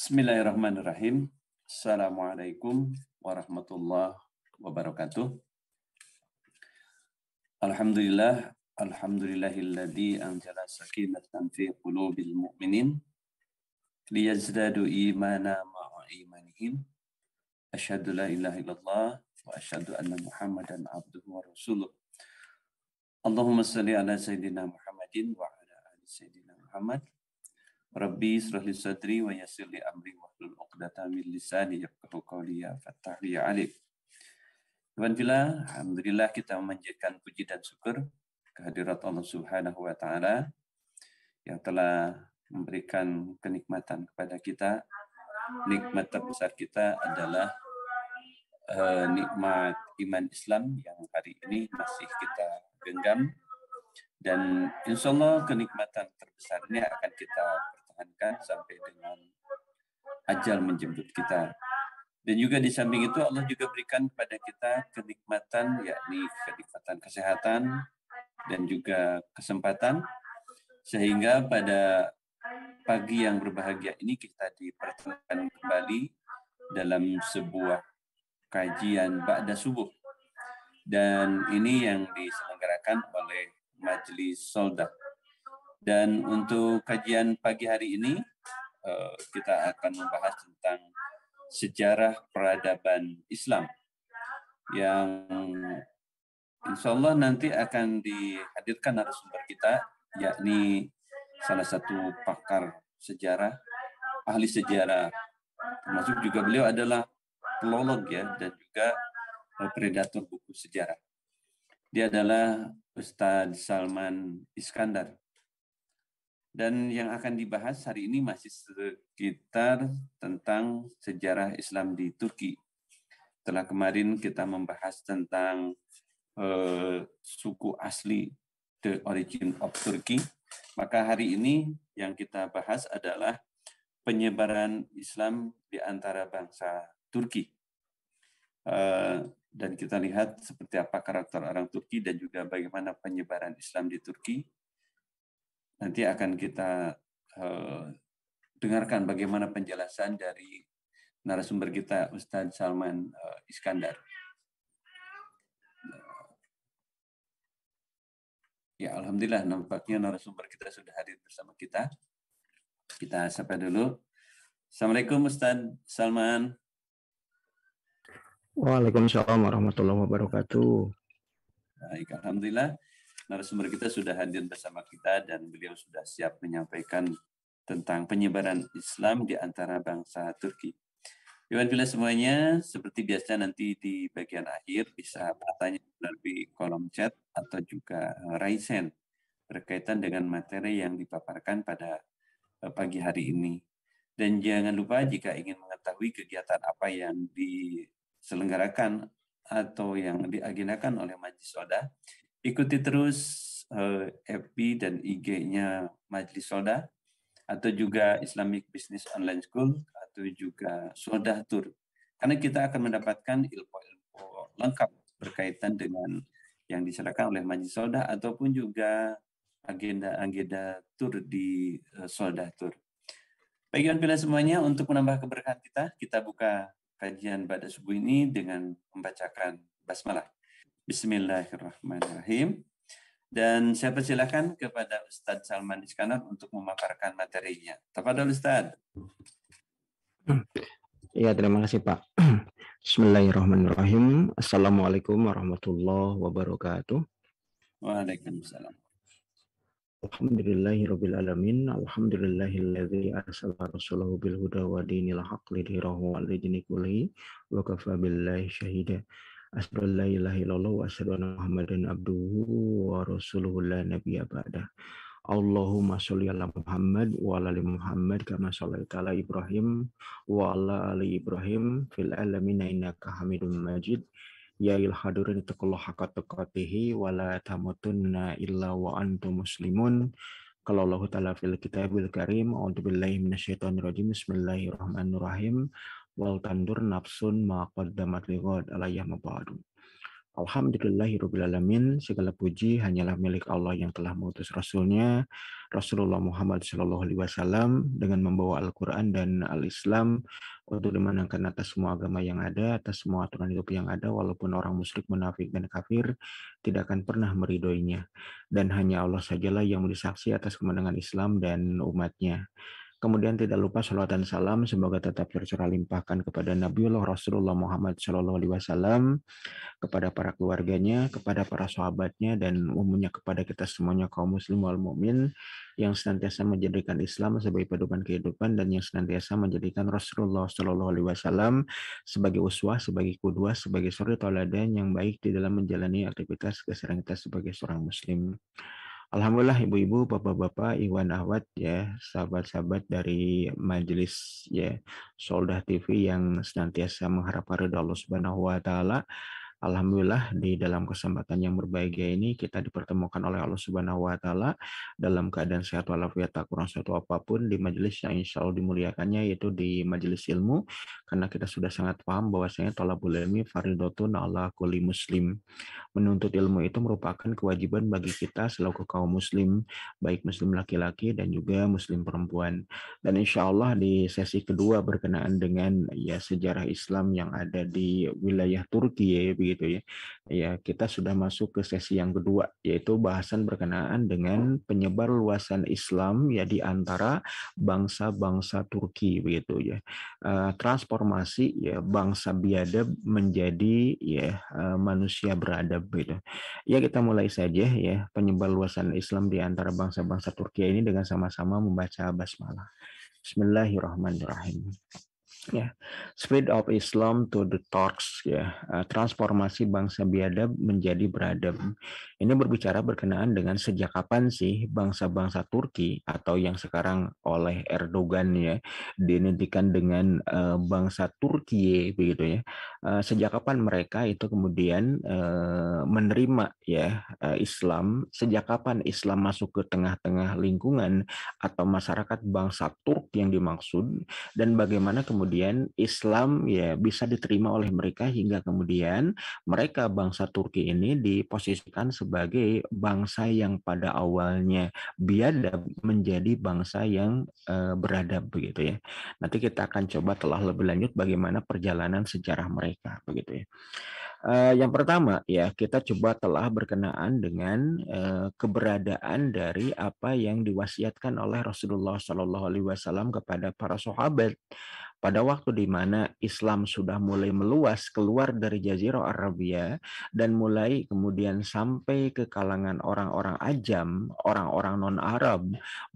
Bismillahirrahmanirrahim. Assalamualaikum warahmatullahi wabarakatuh. Alhamdulillah, alhamdulillahilladzi anjala sakinatan fi qulubil mu'minin liyazdadu imana ma'a imanihim. Asyhadu la ilaha illallah wa asyhadu anna Muhammadan abduhu wa rasuluh. Allahumma salli ala sayyidina Muhammadin wa ala ali sayyidina Muhammad. Rabbi israh li sadri wa yassir li amri hlul uqdata min lisani yafqahu qawli ya fattah ya alif. Tuhan bila, alhamdulillah kita memanjakan puji dan syukur kehadirat Allah Subhanahu wa taala yang telah memberikan kenikmatan kepada kita. Nikmat terbesar kita adalah eh, nikmat iman Islam yang hari ini masih kita genggam dan insya Allah kenikmatan terbesarnya akan kita sampai dengan ajal menjemput kita. Dan juga di samping itu Allah juga berikan kepada kita kenikmatan yakni kenikmatan kesehatan dan juga kesempatan sehingga pada pagi yang berbahagia ini kita dipertemukan kembali dalam sebuah kajian Ba'da Subuh. Dan ini yang diselenggarakan oleh Majelis Soldat dan untuk kajian pagi hari ini, eh, kita akan membahas tentang sejarah peradaban Islam yang insya Allah nanti akan dihadirkan narasumber kita, yakni salah satu pakar sejarah, ahli sejarah, termasuk juga beliau adalah pelolog ya dan juga eh, predator buku sejarah. Dia adalah Ustadz Salman Iskandar. Dan yang akan dibahas hari ini masih sekitar tentang sejarah Islam di Turki. Telah kemarin kita membahas tentang eh, suku asli The Origin of Turkey, maka hari ini yang kita bahas adalah penyebaran Islam di antara bangsa Turki. Eh, dan kita lihat seperti apa karakter orang Turki dan juga bagaimana penyebaran Islam di Turki Nanti akan kita eh, dengarkan bagaimana penjelasan dari narasumber kita Ustadz Salman eh, Iskandar. Ya, alhamdulillah nampaknya narasumber kita sudah hadir bersama kita. Kita sapa dulu. Assalamualaikum Ustaz Salman. Waalaikumsalam warahmatullahi wabarakatuh. Baik, alhamdulillah narasumber kita sudah hadir bersama kita dan beliau sudah siap menyampaikan tentang penyebaran Islam di antara bangsa Turki. Iwan bila semuanya, seperti biasa nanti di bagian akhir bisa bertanya melalui kolom chat atau juga eh, raise berkaitan dengan materi yang dipaparkan pada eh, pagi hari ini. Dan jangan lupa jika ingin mengetahui kegiatan apa yang diselenggarakan atau yang diagendakan oleh Majlis Oda, Ikuti terus eh, FB dan IG-nya Majlis Solda atau juga Islamic Business Online School atau juga Solda Tour. Karena kita akan mendapatkan ilmu-ilmu lengkap berkaitan dengan yang diserahkan oleh Majlis Solda ataupun juga agenda-agenda tour di eh, Solda Tour. Baik pilihan semuanya, untuk menambah keberkahan kita, kita buka kajian pada subuh ini dengan membacakan basmalah. Bismillahirrahmanirrahim. Dan saya persilahkan kepada Ustadz Salman Iskandar untuk memaparkan materinya. Tafadhol Ustadz. Ya, terima kasih Pak. Bismillahirrahmanirrahim. Assalamualaikum warahmatullahi wabarakatuh. Waalaikumsalam. Alhamdulillahirabbil alamin. Alhamdulillahilladzi arsala rasulahu bil huda wa dinil wa kafa billahi syahida. Asyhadu an la ilaha illallah wa asyhadu anna Muhammadan abduhu wa rasuluhu la nabiyya ba'da. Allahumma sholli ala Muhammad wa ala ali Muhammad kama shallaita ala Ibrahim wa ala ali Ibrahim fil alamin innaka Hamidum Majid. Ya il hadirin taqullaha haqqa tuqatih wa la tamutunna illa wa antum muslimun. Kalau Allah Ta'ala fil kitabil karim, A'udhu billahi minasyaitonir rajim, Bismillahirrahmanirrahim wal tandur nafsun maqaddamat liqad alayyamu ba'du. Alhamdulillahirrabbilalamin, segala puji hanyalah milik Allah yang telah mengutus Rasulnya, Rasulullah Muhammad Alaihi Wasallam dengan membawa Al-Quran dan Al-Islam untuk dimenangkan atas semua agama yang ada, atas semua aturan hidup yang ada, walaupun orang musyrik, munafik, dan kafir tidak akan pernah meridoinya. Dan hanya Allah sajalah yang menjadi saksi atas kemenangan Islam dan umatnya. Kemudian tidak lupa salawat dan salam semoga tetap tercurah limpahkan kepada Nabiullah Rasulullah Muhammad Shallallahu Alaihi Wasallam, kepada para keluarganya, kepada para sahabatnya, dan umumnya kepada kita semuanya kaum muslim wal mumin yang senantiasa menjadikan Islam sebagai pedoman kehidupan dan yang senantiasa menjadikan Rasulullah Shallallahu Alaihi Wasallam sebagai uswah, sebagai kudua, sebagai suri tauladan yang baik di dalam menjalani aktivitas keseharian kita sebagai seorang muslim. Alhamdulillah ibu-ibu, bapak-bapak, Iwan Ahwat ya, sahabat-sahabat dari majelis ya Soldah TV yang senantiasa mengharapkan Allah Subhanahu wa taala Alhamdulillah di dalam kesempatan yang berbahagia ini kita dipertemukan oleh Allah Subhanahu wa taala dalam keadaan sehat walafiat tak kurang satu apapun di majelis yang insya Allah dimuliakannya yaitu di majelis ilmu karena kita sudah sangat paham bahwasanya tolabul ilmi faridotun ala kulli muslim. Menuntut ilmu itu merupakan kewajiban bagi kita selaku kaum muslim, baik muslim laki-laki dan juga muslim perempuan. Dan insya Allah di sesi kedua berkenaan dengan ya sejarah Islam yang ada di wilayah Turki ya gitu ya. Ya, kita sudah masuk ke sesi yang kedua yaitu bahasan berkenaan dengan penyebar luasan Islam ya di antara bangsa-bangsa Turki begitu ya. Eh, transformasi ya bangsa biadab menjadi ya eh, manusia beradab gitu. Ya kita mulai saja ya penyebar luasan Islam di antara bangsa-bangsa Turki ini dengan sama-sama membaca basmalah. Bismillahirrahmanirrahim. Ya, speed of Islam to the Turks ya, eh, transformasi bangsa biadab menjadi beradab. Ini berbicara berkenaan dengan sejak kapan sih bangsa-bangsa Turki atau yang sekarang oleh Erdogan ya dinantikan dengan uh, bangsa Turki begitu ya. Uh, sejak kapan mereka itu kemudian uh, menerima ya uh, Islam? Sejak kapan Islam masuk ke tengah-tengah lingkungan atau masyarakat bangsa Turki yang dimaksud dan bagaimana kemudian Islam ya bisa diterima oleh mereka hingga kemudian mereka bangsa Turki ini diposisikan sebagai sebagai bangsa yang pada awalnya biadab menjadi bangsa yang eh, beradab begitu ya. Nanti kita akan coba telah lebih lanjut bagaimana perjalanan sejarah mereka begitu ya. Eh, yang pertama ya kita coba telah berkenaan dengan eh, keberadaan dari apa yang diwasiatkan oleh Rasulullah Shallallahu Alaihi Wasallam kepada para sahabat pada waktu di mana Islam sudah mulai meluas keluar dari Jazirah Arabia dan mulai kemudian sampai ke kalangan orang-orang ajam, orang-orang non-Arab,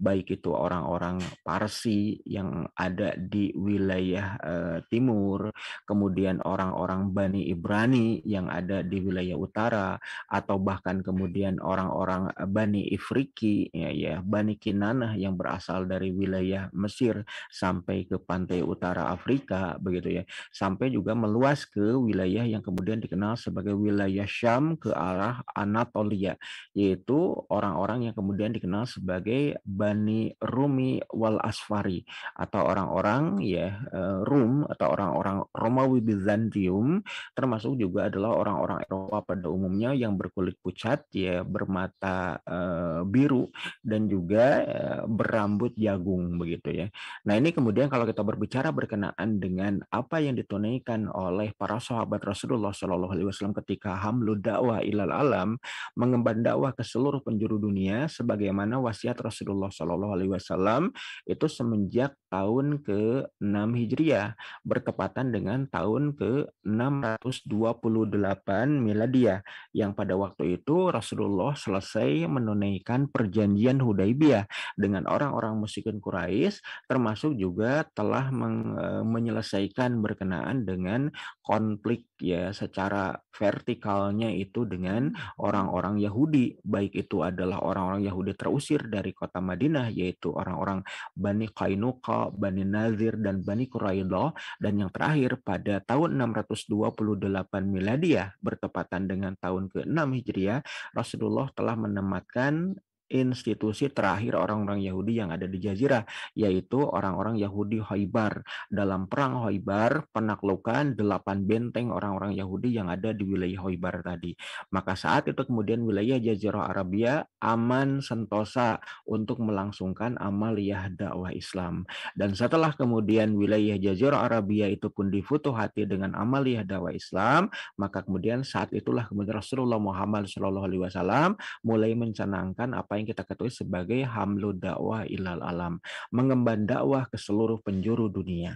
baik itu orang-orang Parsi yang ada di wilayah e, timur, kemudian orang-orang Bani Ibrani yang ada di wilayah utara, atau bahkan kemudian orang-orang Bani Ifriki, ya, ya Bani Kinanah yang berasal dari wilayah Mesir sampai ke pantai utara utara Afrika begitu ya sampai juga meluas ke wilayah yang kemudian dikenal sebagai wilayah Syam ke arah Anatolia yaitu orang-orang yang kemudian dikenal sebagai Bani Rumi wal Asfari atau orang-orang ya eh, Rum atau orang-orang Romawi Bizantium termasuk juga adalah orang-orang Eropa pada umumnya yang berkulit pucat ya bermata eh, biru dan juga eh, berambut jagung begitu ya. Nah, ini kemudian kalau kita berbicara ber berkenaan dengan apa yang ditunaikan oleh para sahabat Rasulullah Shallallahu Alaihi Wasallam ketika hamlu dakwah ilal alam mengemban dakwah ke seluruh penjuru dunia sebagaimana wasiat Rasulullah Shallallahu Alaihi Wasallam itu semenjak tahun ke-6 Hijriah bertepatan dengan tahun ke-628 Miladiah yang pada waktu itu Rasulullah selesai menunaikan perjanjian Hudaibiyah dengan orang-orang musyrikin Quraisy termasuk juga telah meng Eh, menyelesaikan berkenaan dengan konflik ya secara vertikalnya itu dengan hmm. orang-orang Yahudi baik itu adalah orang-orang Yahudi terusir dari kota Madinah yaitu orang-orang Bani Kainuka, Bani Nazir dan Bani Quraidah dan yang terakhir pada tahun 628 Miladiah bertepatan dengan tahun ke-6 Hijriah Rasulullah telah menematkan institusi terakhir orang-orang Yahudi yang ada di Jazirah, yaitu orang-orang Yahudi Hoibar. Dalam perang Hoibar, penaklukan delapan benteng orang-orang Yahudi yang ada di wilayah Hoibar tadi. Maka saat itu kemudian wilayah Jazirah Arabia aman sentosa untuk melangsungkan amaliyah dakwah Islam. Dan setelah kemudian wilayah Jazirah Arabia itu pun hati dengan amaliyah dakwah Islam, maka kemudian saat itulah kemudian Rasulullah Muhammad SAW mulai mencanangkan apa yang kita ketahui sebagai hamlu dakwah ilal alam, mengemban dakwah ke seluruh penjuru dunia.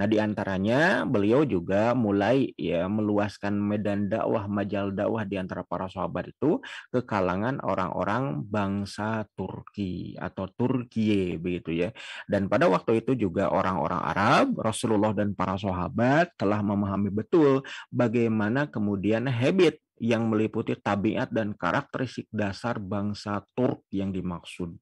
Nah, di antaranya beliau juga mulai ya meluaskan medan dakwah, majal dakwah di antara para sahabat itu ke kalangan orang-orang bangsa Turki atau Turkiye begitu ya. Dan pada waktu itu juga orang-orang Arab, Rasulullah dan para sahabat telah memahami betul bagaimana kemudian habit yang meliputi tabiat dan karakteristik dasar bangsa Turk yang dimaksud.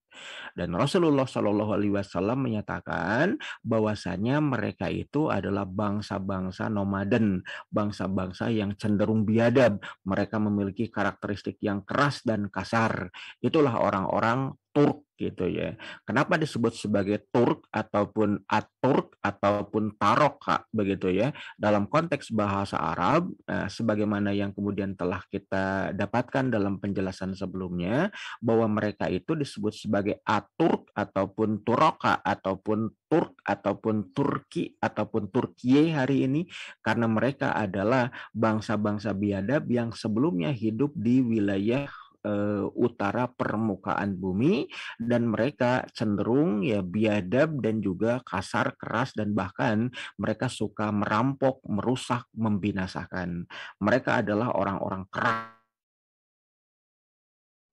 Dan Rasulullah Shallallahu Alaihi Wasallam menyatakan bahwasanya mereka itu adalah bangsa-bangsa nomaden, bangsa-bangsa yang cenderung biadab. Mereka memiliki karakteristik yang keras dan kasar. Itulah orang-orang Turk gitu ya. Kenapa disebut sebagai Turk ataupun Aturk ataupun Taroka begitu ya. Dalam konteks bahasa Arab eh, sebagaimana yang kemudian telah kita dapatkan dalam penjelasan sebelumnya bahwa mereka itu disebut sebagai sebagai Aturk ataupun Turoka ataupun Turk ataupun Turki ataupun Turkiye hari ini karena mereka adalah bangsa-bangsa biadab yang sebelumnya hidup di wilayah eh, utara permukaan bumi dan mereka cenderung ya biadab dan juga kasar keras dan bahkan mereka suka merampok, merusak, membinasakan. Mereka adalah orang-orang keras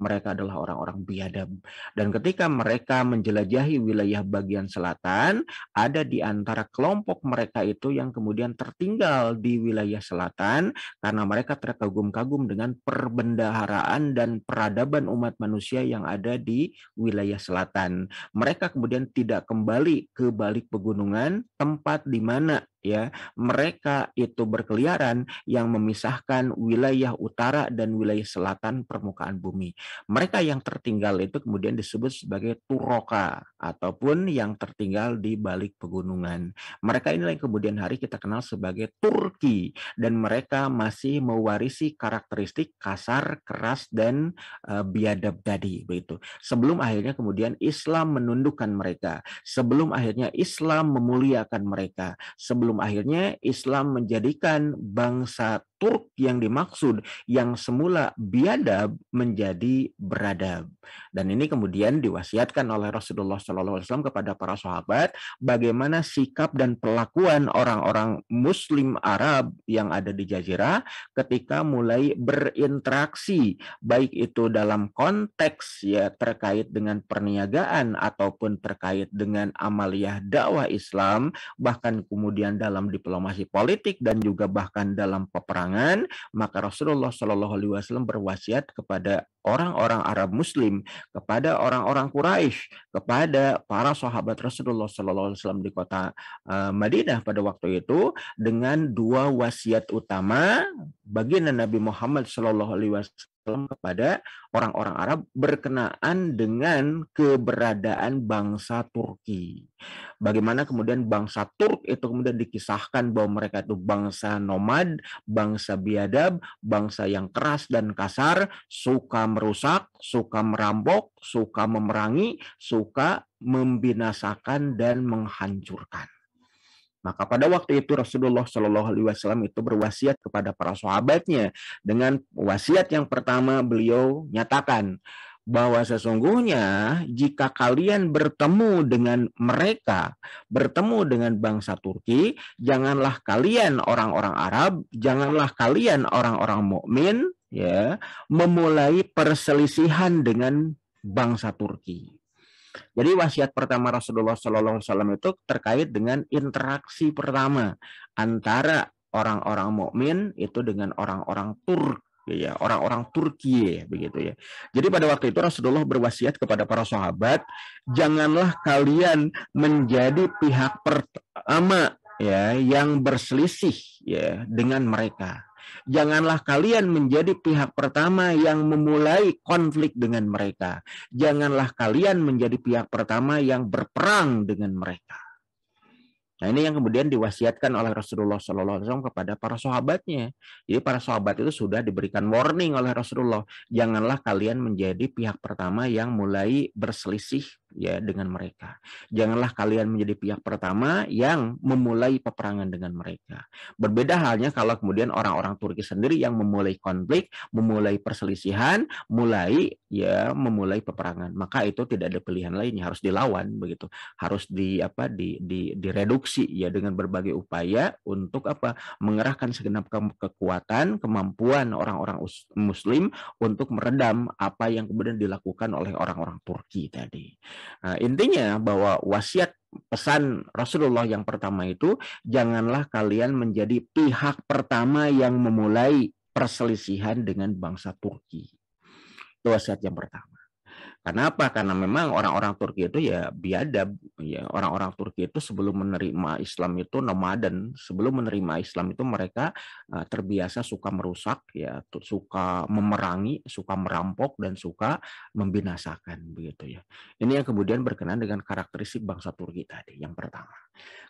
mereka adalah orang-orang biadab. Dan ketika mereka menjelajahi wilayah bagian selatan, ada di antara kelompok mereka itu yang kemudian tertinggal di wilayah selatan karena mereka terkagum-kagum dengan perbendaharaan dan peradaban umat manusia yang ada di wilayah selatan. Mereka kemudian tidak kembali ke balik pegunungan, tempat di mana ya mereka itu berkeliaran yang memisahkan wilayah utara dan wilayah selatan permukaan bumi mereka yang tertinggal itu kemudian disebut sebagai turoka ataupun yang tertinggal di balik pegunungan mereka inilah yang kemudian hari kita kenal sebagai Turki dan mereka masih mewarisi karakteristik kasar keras dan e, biadab tadi begitu sebelum akhirnya kemudian Islam menundukkan mereka sebelum akhirnya Islam memuliakan mereka sebelum sebelum akhirnya Islam menjadikan bangsa Turk yang dimaksud yang semula biadab menjadi beradab. Dan ini kemudian diwasiatkan oleh Rasulullah SAW kepada para sahabat bagaimana sikap dan perlakuan orang-orang Muslim Arab yang ada di Jazirah ketika mulai berinteraksi baik itu dalam konteks ya terkait dengan perniagaan ataupun terkait dengan amaliah dakwah Islam bahkan kemudian dalam diplomasi politik dan juga bahkan dalam peperangan peperangan, maka Rasulullah Shallallahu Alaihi Wasallam berwasiat kepada orang-orang Arab Muslim, kepada orang-orang Quraisy, kepada para sahabat Rasulullah Shallallahu Alaihi Wasallam di kota eh, Madinah pada waktu itu dengan dua wasiat utama bagi Nabi Muhammad Shallallahu Alaihi Wasallam kepada orang-orang Arab berkenaan dengan keberadaan bangsa Turki. Bagaimana kemudian bangsa Turk itu kemudian dikisahkan bahwa mereka itu bangsa nomad, bangsa biadab, bangsa yang keras dan kasar, suka merusak, suka merampok, suka memerangi, suka membinasakan dan menghancurkan. Maka pada waktu itu Rasulullah Shallallahu Alaihi Wasallam itu berwasiat kepada para sahabatnya dengan wasiat yang pertama beliau nyatakan bahwa sesungguhnya jika kalian bertemu dengan mereka, bertemu dengan bangsa Turki, janganlah kalian orang-orang Arab, janganlah kalian orang-orang mukmin ya memulai perselisihan dengan bangsa Turki. Jadi wasiat pertama Rasulullah Sallallahu Alaihi Wasallam itu terkait dengan interaksi pertama antara orang-orang mukmin itu dengan orang-orang Turk ya, ya orang-orang Turki begitu ya. Jadi pada waktu itu Rasulullah berwasiat kepada para sahabat, janganlah kalian menjadi pihak pertama ya yang berselisih ya dengan mereka Janganlah kalian menjadi pihak pertama yang memulai konflik dengan mereka. Janganlah kalian menjadi pihak pertama yang berperang dengan mereka. Nah ini yang kemudian diwasiatkan oleh Rasulullah SAW kepada para sahabatnya. Jadi para sahabat itu sudah diberikan warning oleh Rasulullah, janganlah kalian menjadi pihak pertama yang mulai berselisih ya dengan mereka. Janganlah kalian menjadi pihak pertama yang memulai peperangan dengan mereka. Berbeda halnya kalau kemudian orang-orang Turki sendiri yang memulai konflik, memulai perselisihan, mulai ya memulai peperangan. Maka itu tidak ada pilihan lain, harus dilawan begitu. Harus di apa di di direduksi solusi ya dengan berbagai upaya untuk apa mengerahkan segenap ke kekuatan kemampuan orang-orang muslim untuk meredam apa yang kemudian dilakukan oleh orang-orang Turki tadi nah, intinya bahwa wasiat pesan Rasulullah yang pertama itu janganlah kalian menjadi pihak pertama yang memulai perselisihan dengan bangsa Turki itu wasiat yang pertama karena apa? Karena memang orang-orang Turki itu ya biadab. Ya, orang-orang Turki itu sebelum menerima Islam itu nomaden. Sebelum menerima Islam itu mereka eh, terbiasa suka merusak, ya, suka memerangi, suka merampok dan suka membinasakan begitu ya. Ini yang kemudian berkenan dengan karakteristik bangsa Turki tadi yang pertama.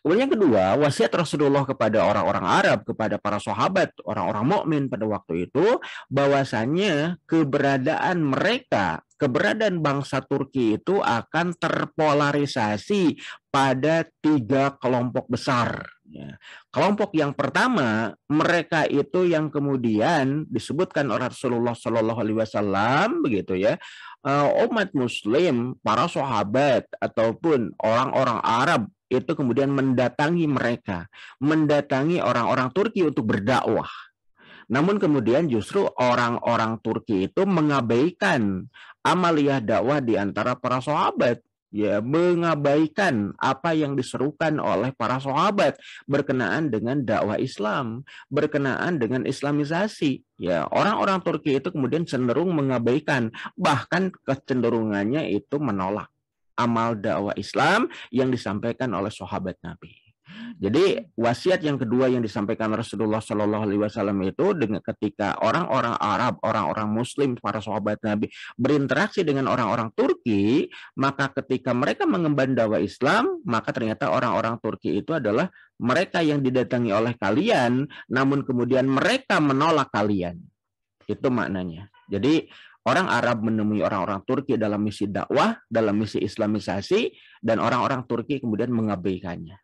Kemudian yang kedua, wasiat Rasulullah kepada orang-orang Arab, kepada para sahabat, orang-orang mukmin pada waktu itu bahwasannya keberadaan mereka, keberadaan bangsa Turki itu akan terpolarisasi pada tiga kelompok besar. Ya. Kelompok yang pertama mereka itu yang kemudian disebutkan oleh Rasulullah Shallallahu Alaihi Wasallam begitu ya eh, umat Muslim para sahabat ataupun orang-orang Arab itu kemudian mendatangi mereka mendatangi orang-orang Turki untuk berdakwah. Namun kemudian justru orang-orang Turki itu mengabaikan amaliyah dakwah di antara para sahabat ya mengabaikan apa yang diserukan oleh para sahabat berkenaan dengan dakwah Islam, berkenaan dengan Islamisasi. Ya, orang-orang Turki itu kemudian cenderung mengabaikan, bahkan kecenderungannya itu menolak amal dakwah Islam yang disampaikan oleh sahabat Nabi. Jadi wasiat yang kedua yang disampaikan Rasulullah Shallallahu Alaihi Wasallam itu dengan ketika orang-orang Arab, orang-orang Muslim, para sahabat Nabi berinteraksi dengan orang-orang Turki, maka ketika mereka mengemban dakwah Islam, maka ternyata orang-orang Turki itu adalah mereka yang didatangi oleh kalian, namun kemudian mereka menolak kalian. Itu maknanya. Jadi orang Arab menemui orang-orang Turki dalam misi dakwah, dalam misi Islamisasi, dan orang-orang Turki kemudian mengabaikannya.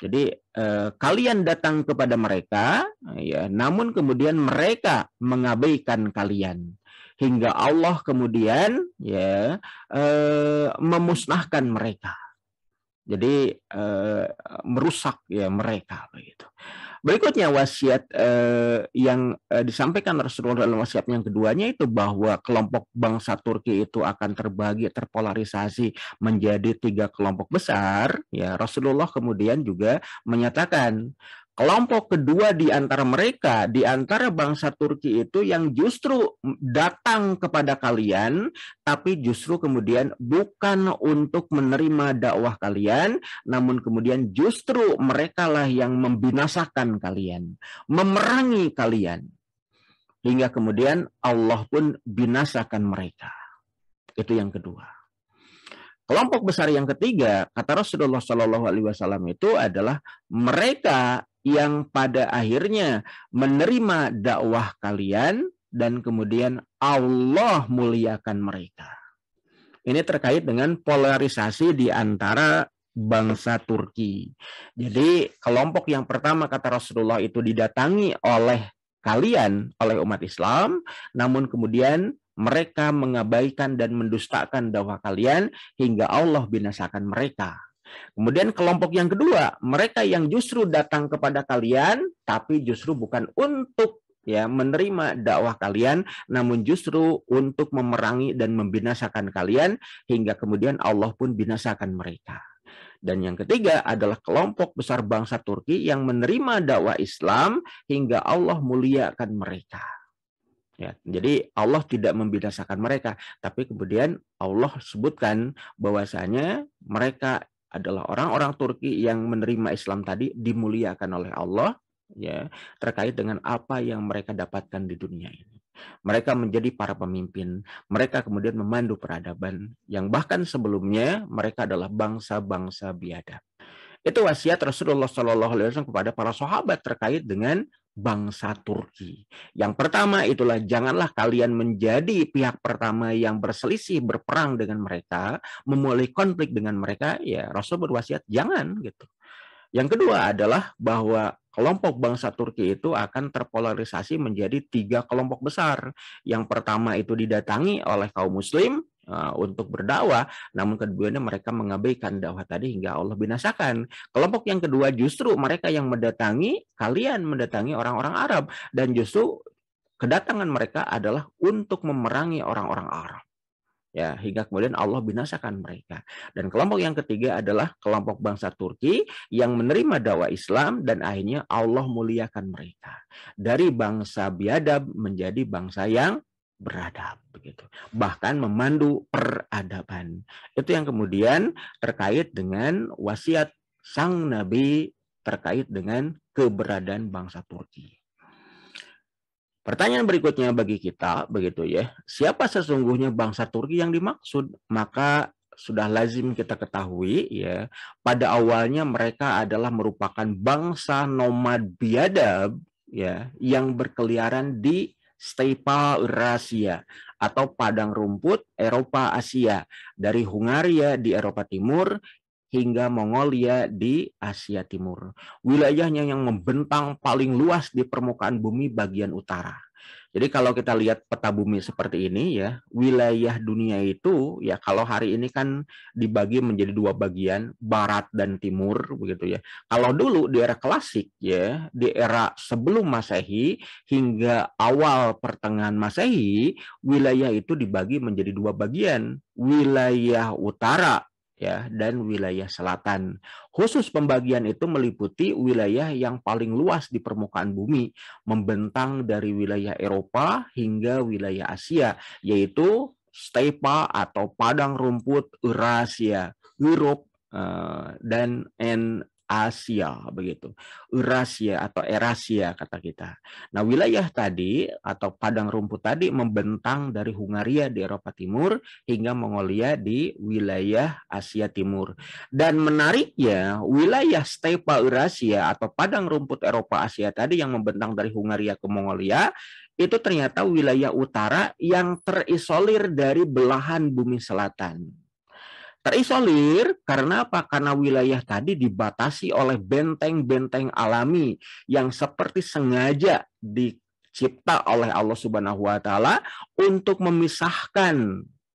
Jadi eh, kalian datang kepada mereka, ya, namun kemudian mereka mengabaikan kalian hingga Allah kemudian ya eh, memusnahkan mereka. Jadi eh, merusak ya mereka begitu. Berikutnya wasiat eh, yang eh, disampaikan Rasulullah dalam wasiat yang keduanya itu bahwa kelompok bangsa Turki itu akan terbagi terpolarisasi menjadi tiga kelompok besar. Ya Rasulullah kemudian juga menyatakan kelompok kedua di antara mereka, di antara bangsa Turki itu yang justru datang kepada kalian, tapi justru kemudian bukan untuk menerima dakwah kalian, namun kemudian justru merekalah yang membinasakan kalian, memerangi kalian. Hingga kemudian Allah pun binasakan mereka. Itu yang kedua. Kelompok besar yang ketiga kata Rasulullah Shallallahu Alaihi Wasallam itu adalah mereka yang pada akhirnya menerima dakwah kalian dan kemudian Allah muliakan mereka. Ini terkait dengan polarisasi di antara bangsa Turki. Jadi kelompok yang pertama kata Rasulullah itu didatangi oleh kalian, oleh umat Islam, namun kemudian mereka mengabaikan dan mendustakan dakwah kalian hingga Allah binasakan mereka. Kemudian kelompok yang kedua, mereka yang justru datang kepada kalian tapi justru bukan untuk ya menerima dakwah kalian namun justru untuk memerangi dan membinasakan kalian hingga kemudian Allah pun binasakan mereka. Dan yang ketiga adalah kelompok besar bangsa Turki yang menerima dakwah Islam hingga Allah muliakan mereka. Ya, jadi Allah tidak membinasakan mereka, tapi kemudian Allah sebutkan bahwasanya mereka adalah orang-orang Turki yang menerima Islam tadi dimuliakan oleh Allah ya terkait dengan apa yang mereka dapatkan di dunia ini. Mereka menjadi para pemimpin, mereka kemudian memandu peradaban yang bahkan sebelumnya mereka adalah bangsa-bangsa biadab. Itu wasiat Rasulullah Shallallahu alaihi wasallam kepada para sahabat terkait dengan bangsa Turki. Yang pertama itulah janganlah kalian menjadi pihak pertama yang berselisih berperang dengan mereka, memulai konflik dengan mereka, ya Rasul berwasiat jangan gitu. Yang kedua adalah bahwa kelompok bangsa Turki itu akan terpolarisasi menjadi tiga kelompok besar. Yang pertama itu didatangi oleh kaum muslim, Ah, untuk berdakwah, namun keduanya mereka mengabaikan dakwah tadi hingga Allah binasakan. Kelompok yang kedua justru mereka yang mendatangi kalian mendatangi orang-orang Arab dan justru kedatangan mereka adalah untuk memerangi orang-orang Arab. Ya, hingga kemudian Allah binasakan mereka. Dan kelompok yang ketiga adalah kelompok bangsa Turki yang menerima dakwah Islam dan akhirnya Allah muliakan mereka. Dari bangsa biadab menjadi bangsa yang beradab begitu bahkan memandu peradaban itu yang kemudian terkait dengan wasiat sang nabi terkait dengan keberadaan bangsa Turki Pertanyaan berikutnya bagi kita begitu ya, siapa sesungguhnya bangsa Turki yang dimaksud? Maka sudah lazim kita ketahui ya, pada awalnya mereka adalah merupakan bangsa nomad biadab ya yang berkeliaran di Stepa Eurasia atau padang rumput Eropa Asia dari Hungaria di Eropa Timur hingga Mongolia di Asia Timur. Wilayahnya yang membentang paling luas di permukaan bumi bagian utara. Jadi kalau kita lihat peta bumi seperti ini ya, wilayah dunia itu ya kalau hari ini kan dibagi menjadi dua bagian, barat dan timur begitu ya. Kalau dulu di era klasik ya, di era sebelum Masehi hingga awal pertengahan Masehi, wilayah itu dibagi menjadi dua bagian, wilayah utara ya dan wilayah selatan. Khusus pembagian itu meliputi wilayah yang paling luas di permukaan bumi, membentang dari wilayah Eropa hingga wilayah Asia, yaitu stepa atau padang rumput Eurasia, Europe eh, dan and Asia begitu. Eurasia atau Erasia kata kita. Nah, wilayah tadi atau padang rumput tadi membentang dari Hungaria di Eropa Timur hingga Mongolia di wilayah Asia Timur. Dan menariknya, wilayah stepa Eurasia atau padang rumput Eropa Asia tadi yang membentang dari Hungaria ke Mongolia itu ternyata wilayah utara yang terisolir dari belahan bumi selatan. Terisolir karena apa? Karena wilayah tadi dibatasi oleh benteng-benteng alami yang seperti sengaja dicipta oleh Allah Subhanahu wa taala untuk memisahkan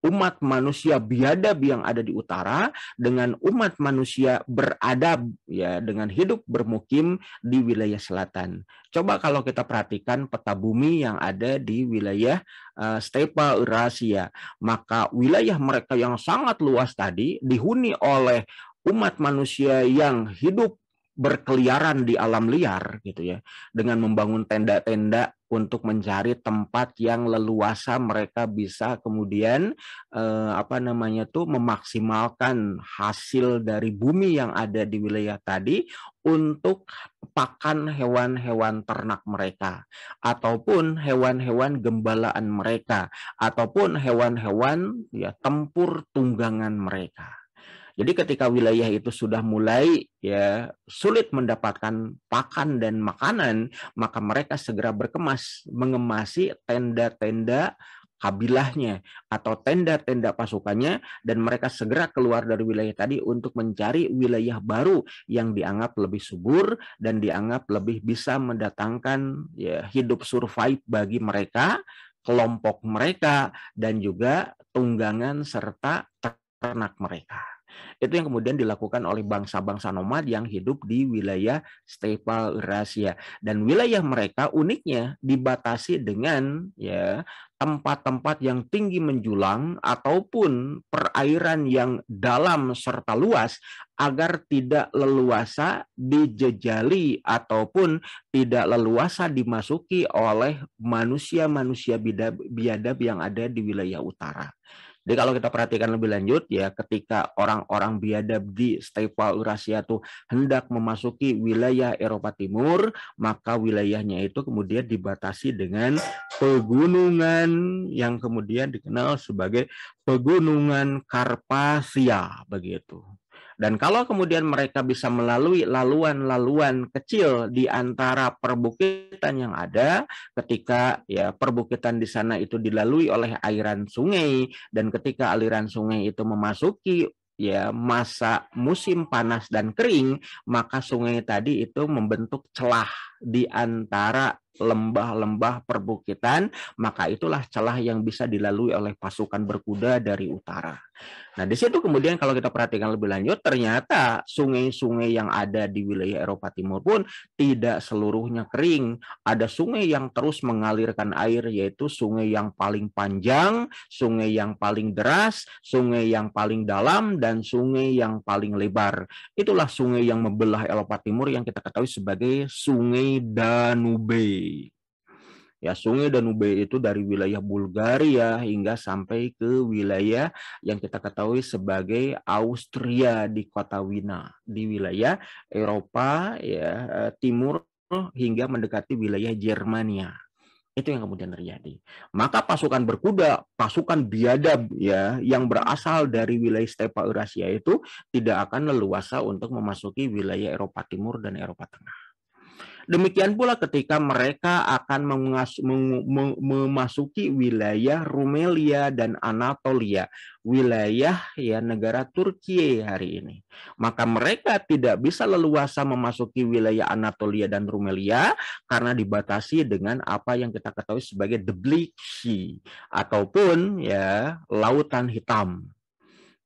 umat manusia biadab yang ada di utara dengan umat manusia beradab ya dengan hidup bermukim di wilayah selatan. Coba kalau kita perhatikan peta bumi yang ada di wilayah uh, eh, stepa Eurasia, maka wilayah mereka yang sangat luas tadi dihuni oleh umat manusia yang hidup berkeliaran di alam liar gitu ya dengan membangun tenda-tenda untuk mencari tempat yang leluasa mereka bisa kemudian eh, apa namanya tuh memaksimalkan hasil dari bumi yang ada di wilayah tadi untuk pakan hewan-hewan ternak mereka ataupun hewan-hewan gembalaan mereka ataupun hewan-hewan ya tempur tunggangan mereka jadi ketika wilayah itu sudah mulai ya sulit mendapatkan pakan dan makanan, maka mereka segera berkemas, mengemasi tenda-tenda kabilahnya atau tenda-tenda pasukannya dan mereka segera keluar dari wilayah tadi untuk mencari wilayah baru yang dianggap lebih subur dan dianggap lebih bisa mendatangkan ya, hidup survive bagi mereka, kelompok mereka dan juga tunggangan serta ternak mereka. Itu yang kemudian dilakukan oleh bangsa-bangsa nomad yang hidup di wilayah stepa Eurasia dan wilayah mereka uniknya dibatasi dengan ya tempat-tempat yang tinggi menjulang ataupun perairan yang dalam serta luas agar tidak leluasa dijejali ataupun tidak leluasa dimasuki oleh manusia-manusia biadab yang ada di wilayah utara. Jadi kalau kita perhatikan lebih lanjut ya ketika orang-orang biadab di Stepa Eurasia itu hendak memasuki wilayah Eropa Timur, maka wilayahnya itu kemudian dibatasi dengan pegunungan yang kemudian dikenal sebagai pegunungan Karpasia begitu. Dan kalau kemudian mereka bisa melalui laluan-laluan kecil di antara perbukitan yang ada, ketika ya perbukitan di sana itu dilalui oleh airan sungai dan ketika aliran sungai itu memasuki ya masa musim panas dan kering, maka sungai tadi itu membentuk celah di antara lembah-lembah perbukitan, maka itulah celah yang bisa dilalui oleh pasukan berkuda dari utara. Nah, di situ kemudian kalau kita perhatikan lebih lanjut, ternyata sungai-sungai yang ada di wilayah Eropa Timur pun tidak seluruhnya kering. Ada sungai yang terus mengalirkan air, yaitu sungai yang paling panjang, sungai yang paling deras, sungai yang paling dalam, dan sungai yang paling lebar. Itulah sungai yang membelah Eropa Timur yang kita ketahui sebagai sungai Danube. Ya, Sungai Danube itu dari wilayah Bulgaria hingga sampai ke wilayah yang kita ketahui sebagai Austria di kota Wina, di wilayah Eropa ya eh, timur hingga mendekati wilayah Jermania. Itu yang kemudian terjadi. Maka pasukan berkuda, pasukan biadab ya yang berasal dari wilayah stepa Eurasia itu tidak akan leluasa untuk memasuki wilayah Eropa Timur dan Eropa Tengah. Demikian pula ketika mereka akan memasuki wilayah Rumelia dan Anatolia, wilayah ya negara Turki hari ini. Maka mereka tidak bisa leluasa memasuki wilayah Anatolia dan Rumelia karena dibatasi dengan apa yang kita ketahui sebagai the Black Sea ataupun ya lautan hitam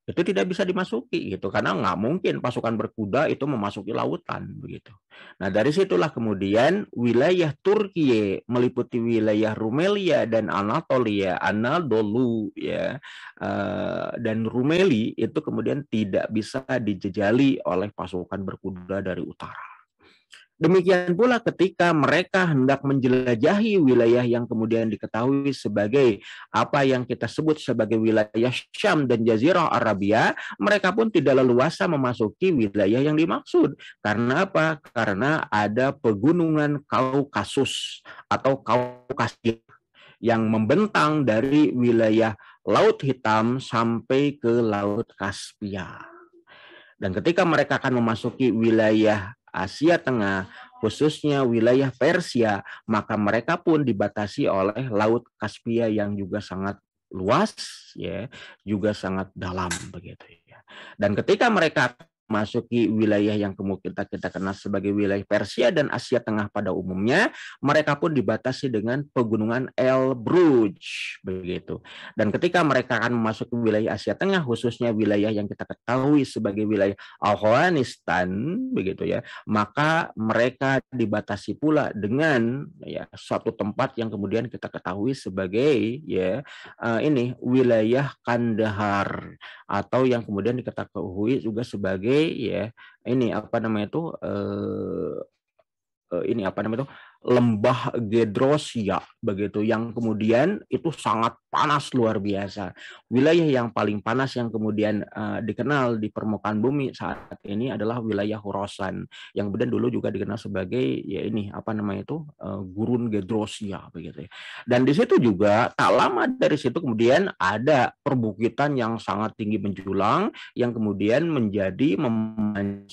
itu tidak bisa dimasuki gitu karena nggak mungkin pasukan berkuda itu memasuki lautan begitu. Nah dari situlah kemudian wilayah Turki meliputi wilayah Rumelia dan Anatolia, Anadolu ya eh, dan Rumeli itu kemudian tidak bisa dijejali oleh pasukan berkuda dari utara. Demikian pula ketika mereka hendak menjelajahi wilayah yang kemudian diketahui sebagai apa yang kita sebut sebagai wilayah Syam dan Jazirah Arabia, mereka pun tidak leluasa memasuki wilayah yang dimaksud. Karena apa? Karena ada pegunungan Kaukasus atau Kaukasia yang membentang dari wilayah Laut Hitam sampai ke Laut Kaspia. Dan ketika mereka akan memasuki wilayah Asia Tengah, khususnya wilayah Persia, maka mereka pun dibatasi oleh Laut Kaspia yang juga sangat luas ya, juga sangat dalam begitu ya. Dan ketika mereka masuki wilayah yang kemudian kita, kita kenal sebagai wilayah Persia dan Asia Tengah pada umumnya, mereka pun dibatasi dengan pegunungan Elbrus begitu. Dan ketika mereka akan memasuki wilayah Asia Tengah, khususnya wilayah yang kita ketahui sebagai wilayah Afghanistan begitu ya, maka mereka dibatasi pula dengan ya suatu tempat yang kemudian kita ketahui sebagai ya eh, ini wilayah Kandahar atau yang kemudian diketahui juga sebagai ya ini apa namanya tuh uh, ini apa namanya tuh lembah Gedrosia begitu yang kemudian itu sangat panas luar biasa. Wilayah yang paling panas yang kemudian uh, dikenal di permukaan bumi saat ini adalah wilayah Horosan yang kemudian dulu juga dikenal sebagai ya ini apa namanya itu uh, gurun Gedrosia begitu. Dan di situ juga tak lama dari situ kemudian ada perbukitan yang sangat tinggi menjulang yang kemudian menjadi memancing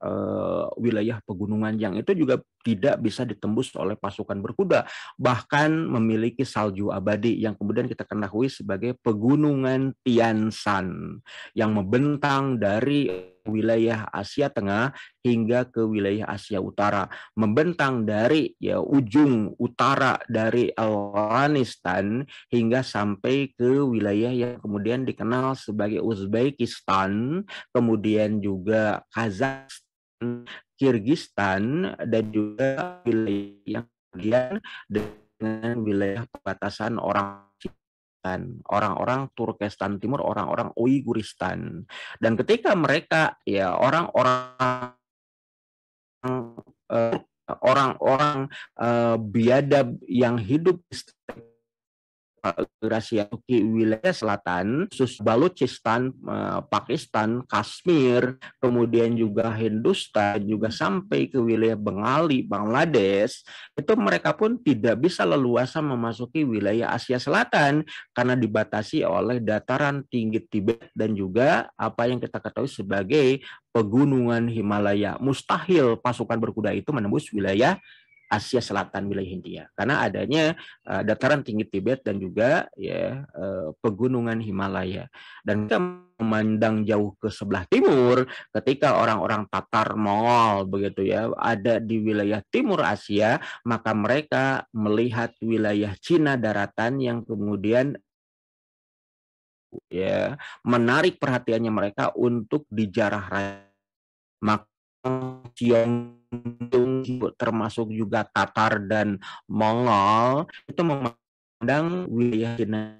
uh, wilayah pegunungan yang itu juga tidak bisa ditembus oleh pasukan berkuda, bahkan memiliki salju abadi yang kemudian kita ketahui sebagai pegunungan Tian Shan yang membentang dari wilayah Asia Tengah hingga ke wilayah Asia Utara, membentang dari ya ujung utara dari Afghanistan hingga sampai ke wilayah yang kemudian dikenal sebagai Uzbekistan, kemudian juga Kazakhstan, Kirgistan dan juga wilayah yang kemudian dengan wilayah perbatasan orang orang-orang Turkestan Timur, orang-orang Uyghuristan, Dan ketika mereka ya orang-orang eh, orang-orang uh, biadab yang hidup di Eurasia eh, di wilayah selatan, khusus Baluchistan, eh, Pakistan, Kashmir, kemudian juga Hindustan, juga sampai ke wilayah Bengali, Bangladesh, itu mereka pun tidak bisa leluasa memasuki wilayah Asia Selatan karena dibatasi oleh dataran tinggi Tibet dan juga apa yang kita ketahui sebagai pegunungan Himalaya. Mustahil pasukan berkuda itu menembus wilayah Asia Selatan wilayah India karena adanya uh, dataran tinggi Tibet dan juga ya uh, pegunungan Himalaya dan kita memandang jauh ke sebelah timur ketika orang-orang Tatar Mongol begitu ya ada di wilayah timur Asia maka mereka melihat wilayah Cina daratan yang kemudian ya menarik perhatiannya mereka untuk dijarah maka Tiongkok termasuk juga Qatar dan Mongol itu memandang wilayah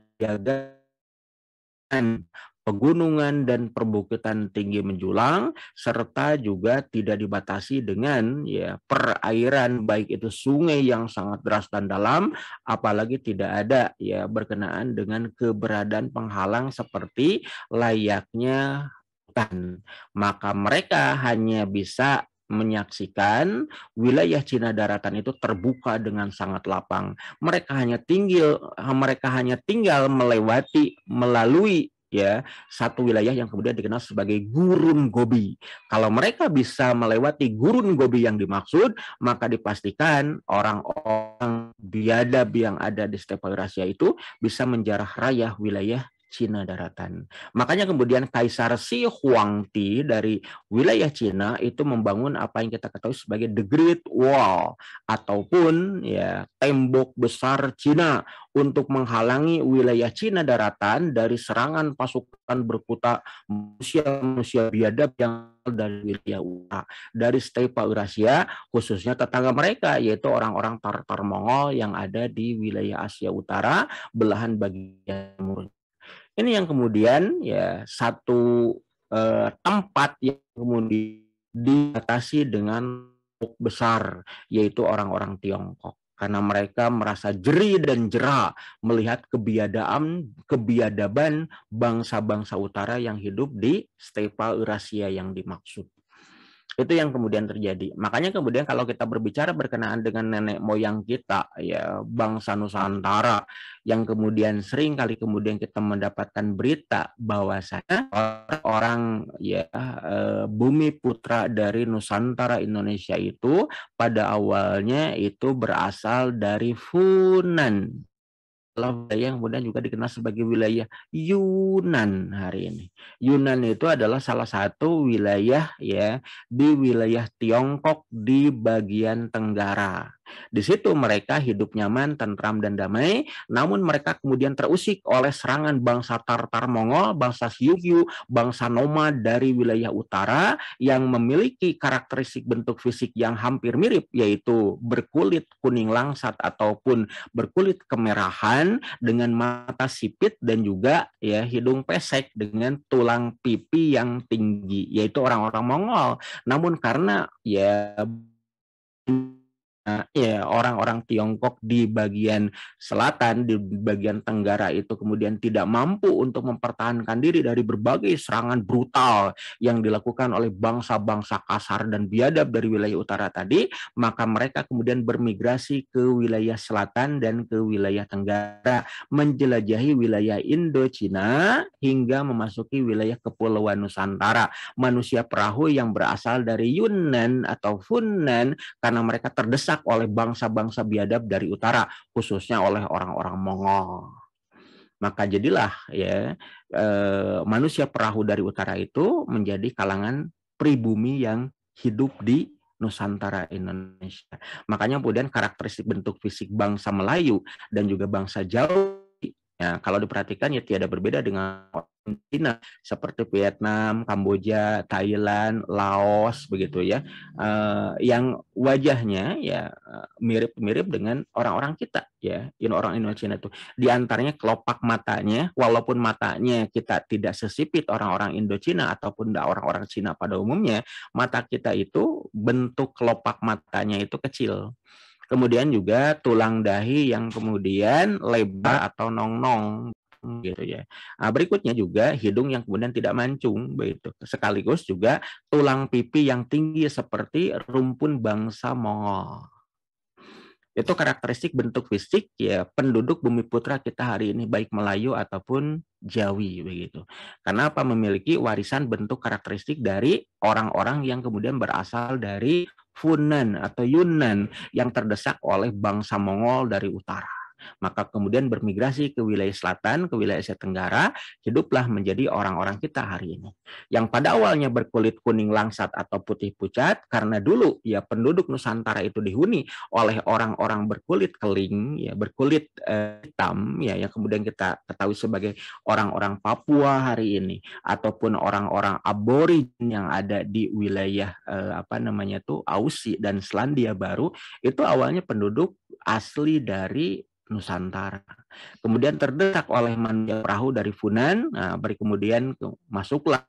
dan pegunungan dan perbukitan tinggi menjulang serta juga tidak dibatasi dengan ya perairan baik itu sungai yang sangat deras dan dalam apalagi tidak ada ya berkenaan dengan keberadaan penghalang seperti layaknya hutan maka mereka hanya bisa menyaksikan wilayah Cina daratan itu terbuka dengan sangat lapang. Mereka hanya tinggal mereka hanya tinggal melewati melalui ya satu wilayah yang kemudian dikenal sebagai gurun gobi. Kalau mereka bisa melewati gurun gobi yang dimaksud, maka dipastikan orang-orang biadab yang ada di steppe Eurasia itu bisa menjarah rayah wilayah Cina daratan. Makanya kemudian Kaisar Si Huangti dari wilayah Cina itu membangun apa yang kita ketahui sebagai The Great Wall ataupun ya tembok besar Cina untuk menghalangi wilayah Cina daratan dari serangan pasukan berkuta manusia-manusia biadab yang dari wilayah Ura, dari stepa Eurasia, khususnya tetangga mereka, yaitu orang-orang Tartar Mongol yang ada di wilayah Asia Utara, belahan bagian murni. Ini yang kemudian ya satu eh, tempat yang kemudian dibatasi dengan besar yaitu orang-orang Tiongkok karena mereka merasa jeri dan jera melihat kebiadaan kebiadaban bangsa-bangsa utara yang hidup di stepa Eurasia yang dimaksud itu yang kemudian terjadi makanya kemudian kalau kita berbicara berkenaan dengan nenek moyang kita ya bangsa Nusantara yang kemudian sering kali kemudian kita mendapatkan berita bahwasanya orang ya eh, bumi putra dari Nusantara Indonesia itu pada awalnya itu berasal dari Funan adalah wilayah yang kemudian juga dikenal sebagai wilayah Yunan hari ini. Yunan itu adalah salah satu wilayah ya di wilayah Tiongkok di bagian tenggara di situ mereka hidup nyaman, tentram, dan damai, namun mereka kemudian terusik oleh serangan bangsa Tartar Mongol, bangsa Siukyu, bangsa Noma dari wilayah utara yang memiliki karakteristik bentuk fisik yang hampir mirip, yaitu berkulit kuning langsat ataupun berkulit kemerahan dengan mata sipit dan juga ya hidung pesek dengan tulang pipi yang tinggi, yaitu orang-orang Mongol. Namun karena ya ya orang-orang Tiongkok di bagian selatan, di bagian tenggara itu kemudian tidak mampu untuk mempertahankan diri dari berbagai serangan brutal yang dilakukan oleh bangsa-bangsa kasar dan biadab dari wilayah utara tadi, maka mereka kemudian bermigrasi ke wilayah selatan dan ke wilayah tenggara, menjelajahi wilayah Indochina hingga memasuki wilayah kepulauan Nusantara. Manusia perahu yang berasal dari Yunnan atau Funan karena mereka terdesak dirusak oleh bangsa-bangsa biadab dari utara, khususnya oleh orang-orang Mongol. Maka jadilah ya eh, manusia perahu dari utara itu menjadi kalangan pribumi yang hidup di Nusantara Indonesia. Makanya kemudian karakteristik bentuk fisik bangsa Melayu dan juga bangsa Jawa Ya, kalau diperhatikan ya tidak berbeda dengan Cina seperti Vietnam, Kamboja, Thailand, Laos begitu ya, Eh, yang wajahnya ya eh, mirip-mirip dengan orang-orang kita ya, you know, orang Indonesia itu. Di antaranya kelopak matanya, walaupun matanya kita tidak sesipit orang-orang Indo Cina ataupun orang-orang Cina pada umumnya, mata kita itu bentuk kelopak matanya itu kecil. Kemudian juga tulang dahi yang kemudian lebar atau nong-nong gitu ya. Nah, berikutnya juga hidung yang kemudian tidak mancung begitu. Sekaligus juga tulang pipi yang tinggi seperti rumpun bangsa Mongol. Itu karakteristik bentuk fisik ya penduduk bumi putra kita hari ini baik Melayu ataupun Jawi begitu. Karena apa memiliki warisan bentuk karakteristik dari orang-orang yang kemudian berasal dari Funan atau Yunan yang terdesak oleh bangsa Mongol dari utara. Maka kemudian bermigrasi ke wilayah selatan, ke wilayah Asia Tenggara, hiduplah menjadi orang-orang kita hari ini. Yang pada awalnya berkulit kuning langsat atau putih pucat, karena dulu ya penduduk Nusantara itu dihuni oleh orang-orang berkulit keling, ya berkulit eh, hitam, ya yang kemudian kita ketahui sebagai orang-orang Papua hari ini, ataupun orang-orang aborigin yang ada di wilayah eh, apa namanya tuh Ausi dan Selandia Baru, itu awalnya penduduk asli dari Nusantara. Kemudian terdesak oleh manja perahu dari Funan, nah, beri kemudian masuklah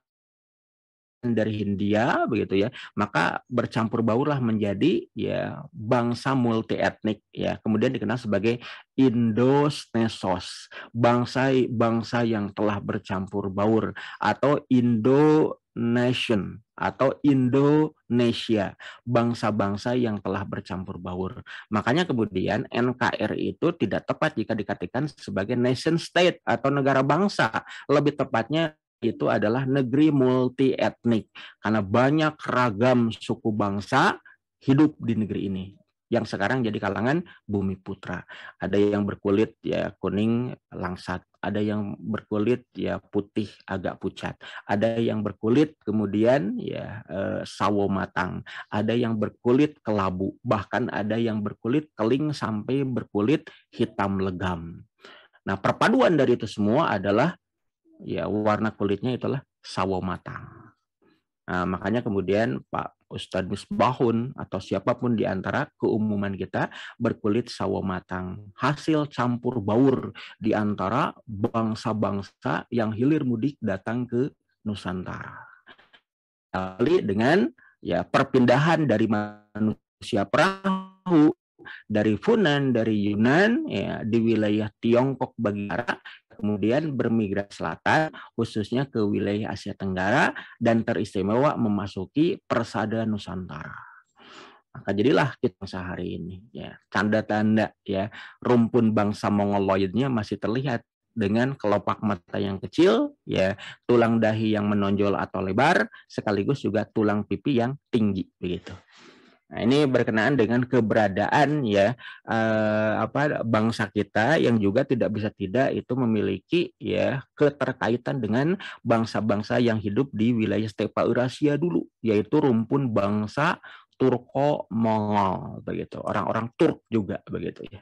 dari Hindia begitu ya maka bercampur baurlah menjadi ya bangsa multi etnik ya kemudian dikenal sebagai Indosnesos bangsa bangsa yang telah bercampur baur atau Indo nation atau Indonesia, bangsa-bangsa yang telah bercampur baur. Makanya kemudian NKRI itu tidak tepat jika dikatakan sebagai nation state atau negara bangsa, lebih tepatnya itu adalah negeri multi etnik karena banyak ragam suku bangsa hidup di negeri ini yang sekarang jadi kalangan bumi putra. Ada yang berkulit ya kuning langsat, ada yang berkulit ya putih agak pucat, ada yang berkulit kemudian ya eh, sawo matang, ada yang berkulit kelabu, bahkan ada yang berkulit keling sampai berkulit hitam legam. Nah, perpaduan dari itu semua adalah ya warna kulitnya itulah sawo matang. Nah, makanya kemudian Pak Ustadz Misbahun atau siapapun di antara keumuman kita berkulit sawo matang. Hasil campur baur di antara bangsa-bangsa yang hilir mudik datang ke Nusantara. Kali dengan ya perpindahan dari manusia perahu dari Funan, dari Yunan, ya, di wilayah Tiongkok bagian barat kemudian bermigrasi selatan, khususnya ke wilayah Asia Tenggara, dan teristimewa memasuki persada Nusantara. Maka jadilah kita sehari ini. Ya, tanda-tanda ya rumpun bangsa Mongoloidnya masih terlihat dengan kelopak mata yang kecil, ya tulang dahi yang menonjol atau lebar, sekaligus juga tulang pipi yang tinggi begitu. Nah, ini berkenaan dengan keberadaan ya eh, apa bangsa kita yang juga tidak bisa tidak itu memiliki ya keterkaitan dengan bangsa-bangsa yang hidup di wilayah stepa Eurasia dulu yaitu rumpun bangsa Turko Mongol begitu. Orang-orang Turk juga begitu ya.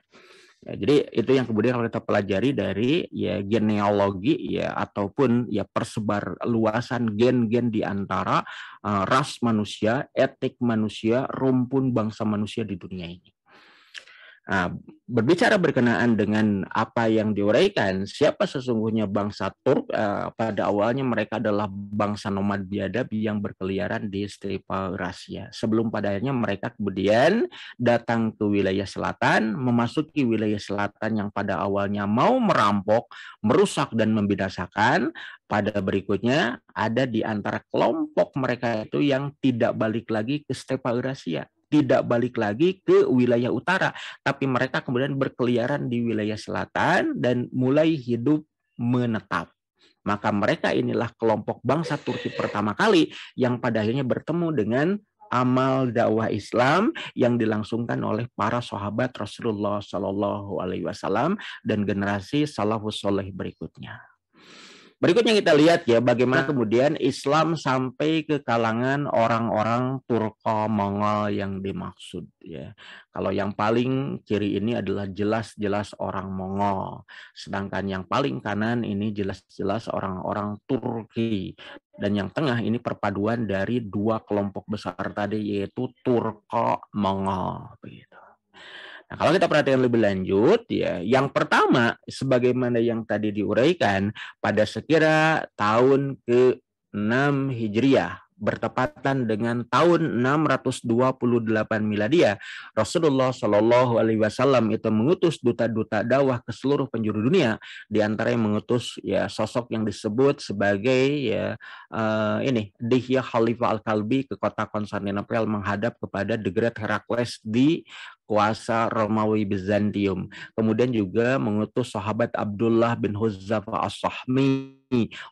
Ya, jadi itu yang kemudian kalau kita pelajari dari ya genealogi ya ataupun ya persebar luasan gen-gen di antara uh, ras manusia, etik manusia, rumpun bangsa manusia di dunia ini. Nah, berbicara berkenaan dengan apa yang diuraikan, siapa sesungguhnya bangsa Turk? Eh, pada awalnya mereka adalah bangsa nomad biadab yang berkeliaran di stepa Eurasia. Sebelum pada mereka kemudian datang ke wilayah selatan, memasuki wilayah selatan yang pada awalnya mau merampok, merusak dan membinasakan, pada berikutnya ada di antara kelompok mereka itu yang tidak balik lagi ke stepa Eurasia tidak balik lagi ke wilayah utara, tapi mereka kemudian berkeliaran di wilayah selatan dan mulai hidup menetap. Maka mereka inilah kelompok bangsa Turki pertama kali yang pada akhirnya bertemu dengan amal dakwah Islam yang dilangsungkan oleh para sahabat Rasulullah Shallallahu Alaihi Wasallam dan generasi salafus soleh berikutnya. Berikutnya kita lihat ya bagaimana nah. kemudian Islam sampai ke kalangan orang-orang Turko Mongol yang dimaksud ya. Kalau yang paling kiri ini adalah jelas-jelas orang Mongol, sedangkan yang paling kanan ini jelas-jelas orang-orang Turki dan yang tengah ini perpaduan dari dua kelompok besar tadi yaitu Turko Mongol Nah, kalau kita perhatikan lebih lanjut, ya, yang pertama, sebagaimana yang tadi diuraikan, pada sekira tahun ke-6 Hijriah, bertepatan dengan tahun 628 miladiah, Rasulullah Shallallahu Alaihi Wasallam itu mengutus duta-duta dakwah ke seluruh penjuru dunia. Di yang mengutus ya sosok yang disebut sebagai ya uh, ini Dihya Khalifah Al Kalbi ke kota Konstantinopel menghadap kepada The Great Heracles di kuasa Romawi Bizantium. Kemudian juga mengutus sahabat Abdullah bin Huzzafa As-Sahmi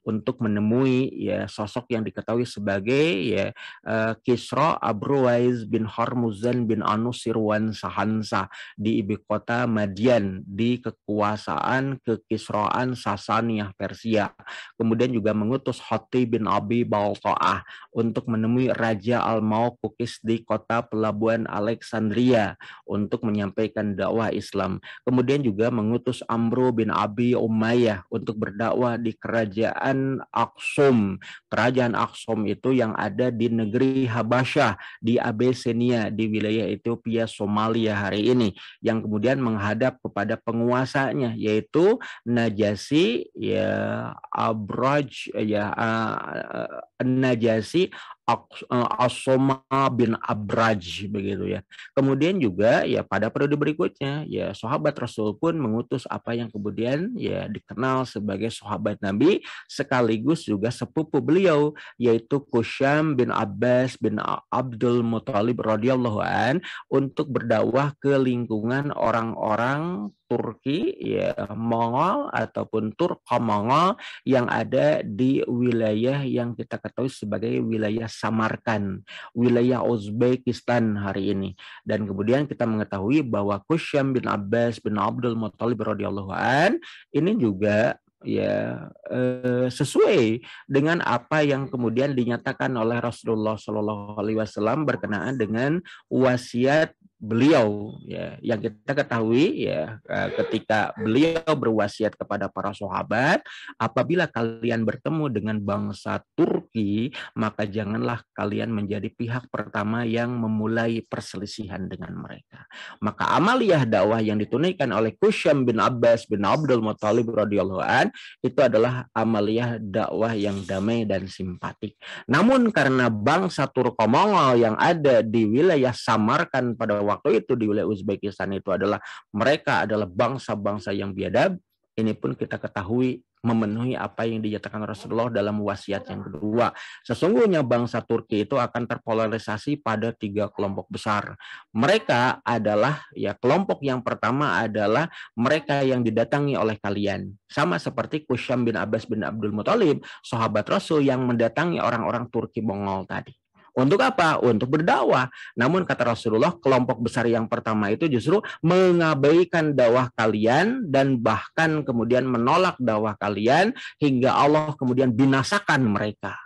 untuk menemui ya sosok yang diketahui sebagai ya uh, Kisra Abruwais bin Hormuzan bin Anusirwan Sahansa di ibu kota Madian di kekuasaan kekisroan Sasaniyah Persia. Kemudian juga mengutus Hoti bin Abi Baltoah untuk menemui Raja Al-Maukukis di kota pelabuhan Alexandria untuk menyampaikan dakwah Islam. Kemudian juga mengutus Amru bin Abi Umayyah untuk berdakwah di kerajaan Aksum. Kerajaan Aksum itu yang ada di negeri Habasyah di Abyssinia di wilayah Ethiopia Somalia hari ini yang kemudian menghadap kepada penguasanya yaitu Najasi ya Abraj ya uh, Najasi Eh, Asoma bin Abraj begitu ya. Kemudian juga ya pada periode berikutnya ya sahabat Rasul pun mengutus apa yang kemudian ya dikenal sebagai sahabat Nabi sekaligus juga sepupu beliau yaitu Kusyam bin Abbas bin Abdul Muthalib radhiyallahu an untuk berdakwah ke lingkungan orang-orang Turki, ya Mongol ataupun Turko-Mongol yang ada di wilayah yang kita ketahui sebagai wilayah Samarkand, wilayah Uzbekistan hari ini. Dan kemudian kita mengetahui bahwa Kusyam bin Abbas bin Abdul Muttalib radhiyallahu an ini juga ya eh, sesuai dengan apa yang kemudian dinyatakan oleh Rasulullah Shallallahu Alaihi Wasallam berkenaan dengan wasiat beliau ya yang kita ketahui ya eh, ketika beliau berwasiat kepada para sahabat apabila kalian bertemu dengan bangsa Turki maka janganlah kalian menjadi pihak pertama yang memulai perselisihan dengan mereka maka amaliyah dakwah yang ditunaikan oleh Kusyam bin Abbas bin Abdul Muthalib radhiyallahu an itu adalah amaliyah dakwah yang damai dan simpatik namun karena bangsa Turkomongol yang ada di wilayah Samarkan pada waktu itu di wilayah Uzbekistan itu adalah mereka adalah bangsa-bangsa yang biadab. Ini pun kita ketahui memenuhi apa yang dinyatakan Rasulullah dalam wasiat yang kedua. Sesungguhnya bangsa Turki itu akan terpolarisasi pada tiga kelompok besar. Mereka adalah ya kelompok yang pertama adalah mereka yang didatangi oleh kalian. Sama seperti Kusyam bin Abbas bin Abdul Muthalib, sahabat Rasul yang mendatangi orang-orang Turki Mongol tadi. Untuk apa? Untuk berdakwah. Namun kata Rasulullah, kelompok besar yang pertama itu justru mengabaikan dakwah kalian dan bahkan kemudian menolak dakwah kalian hingga Allah kemudian binasakan mereka.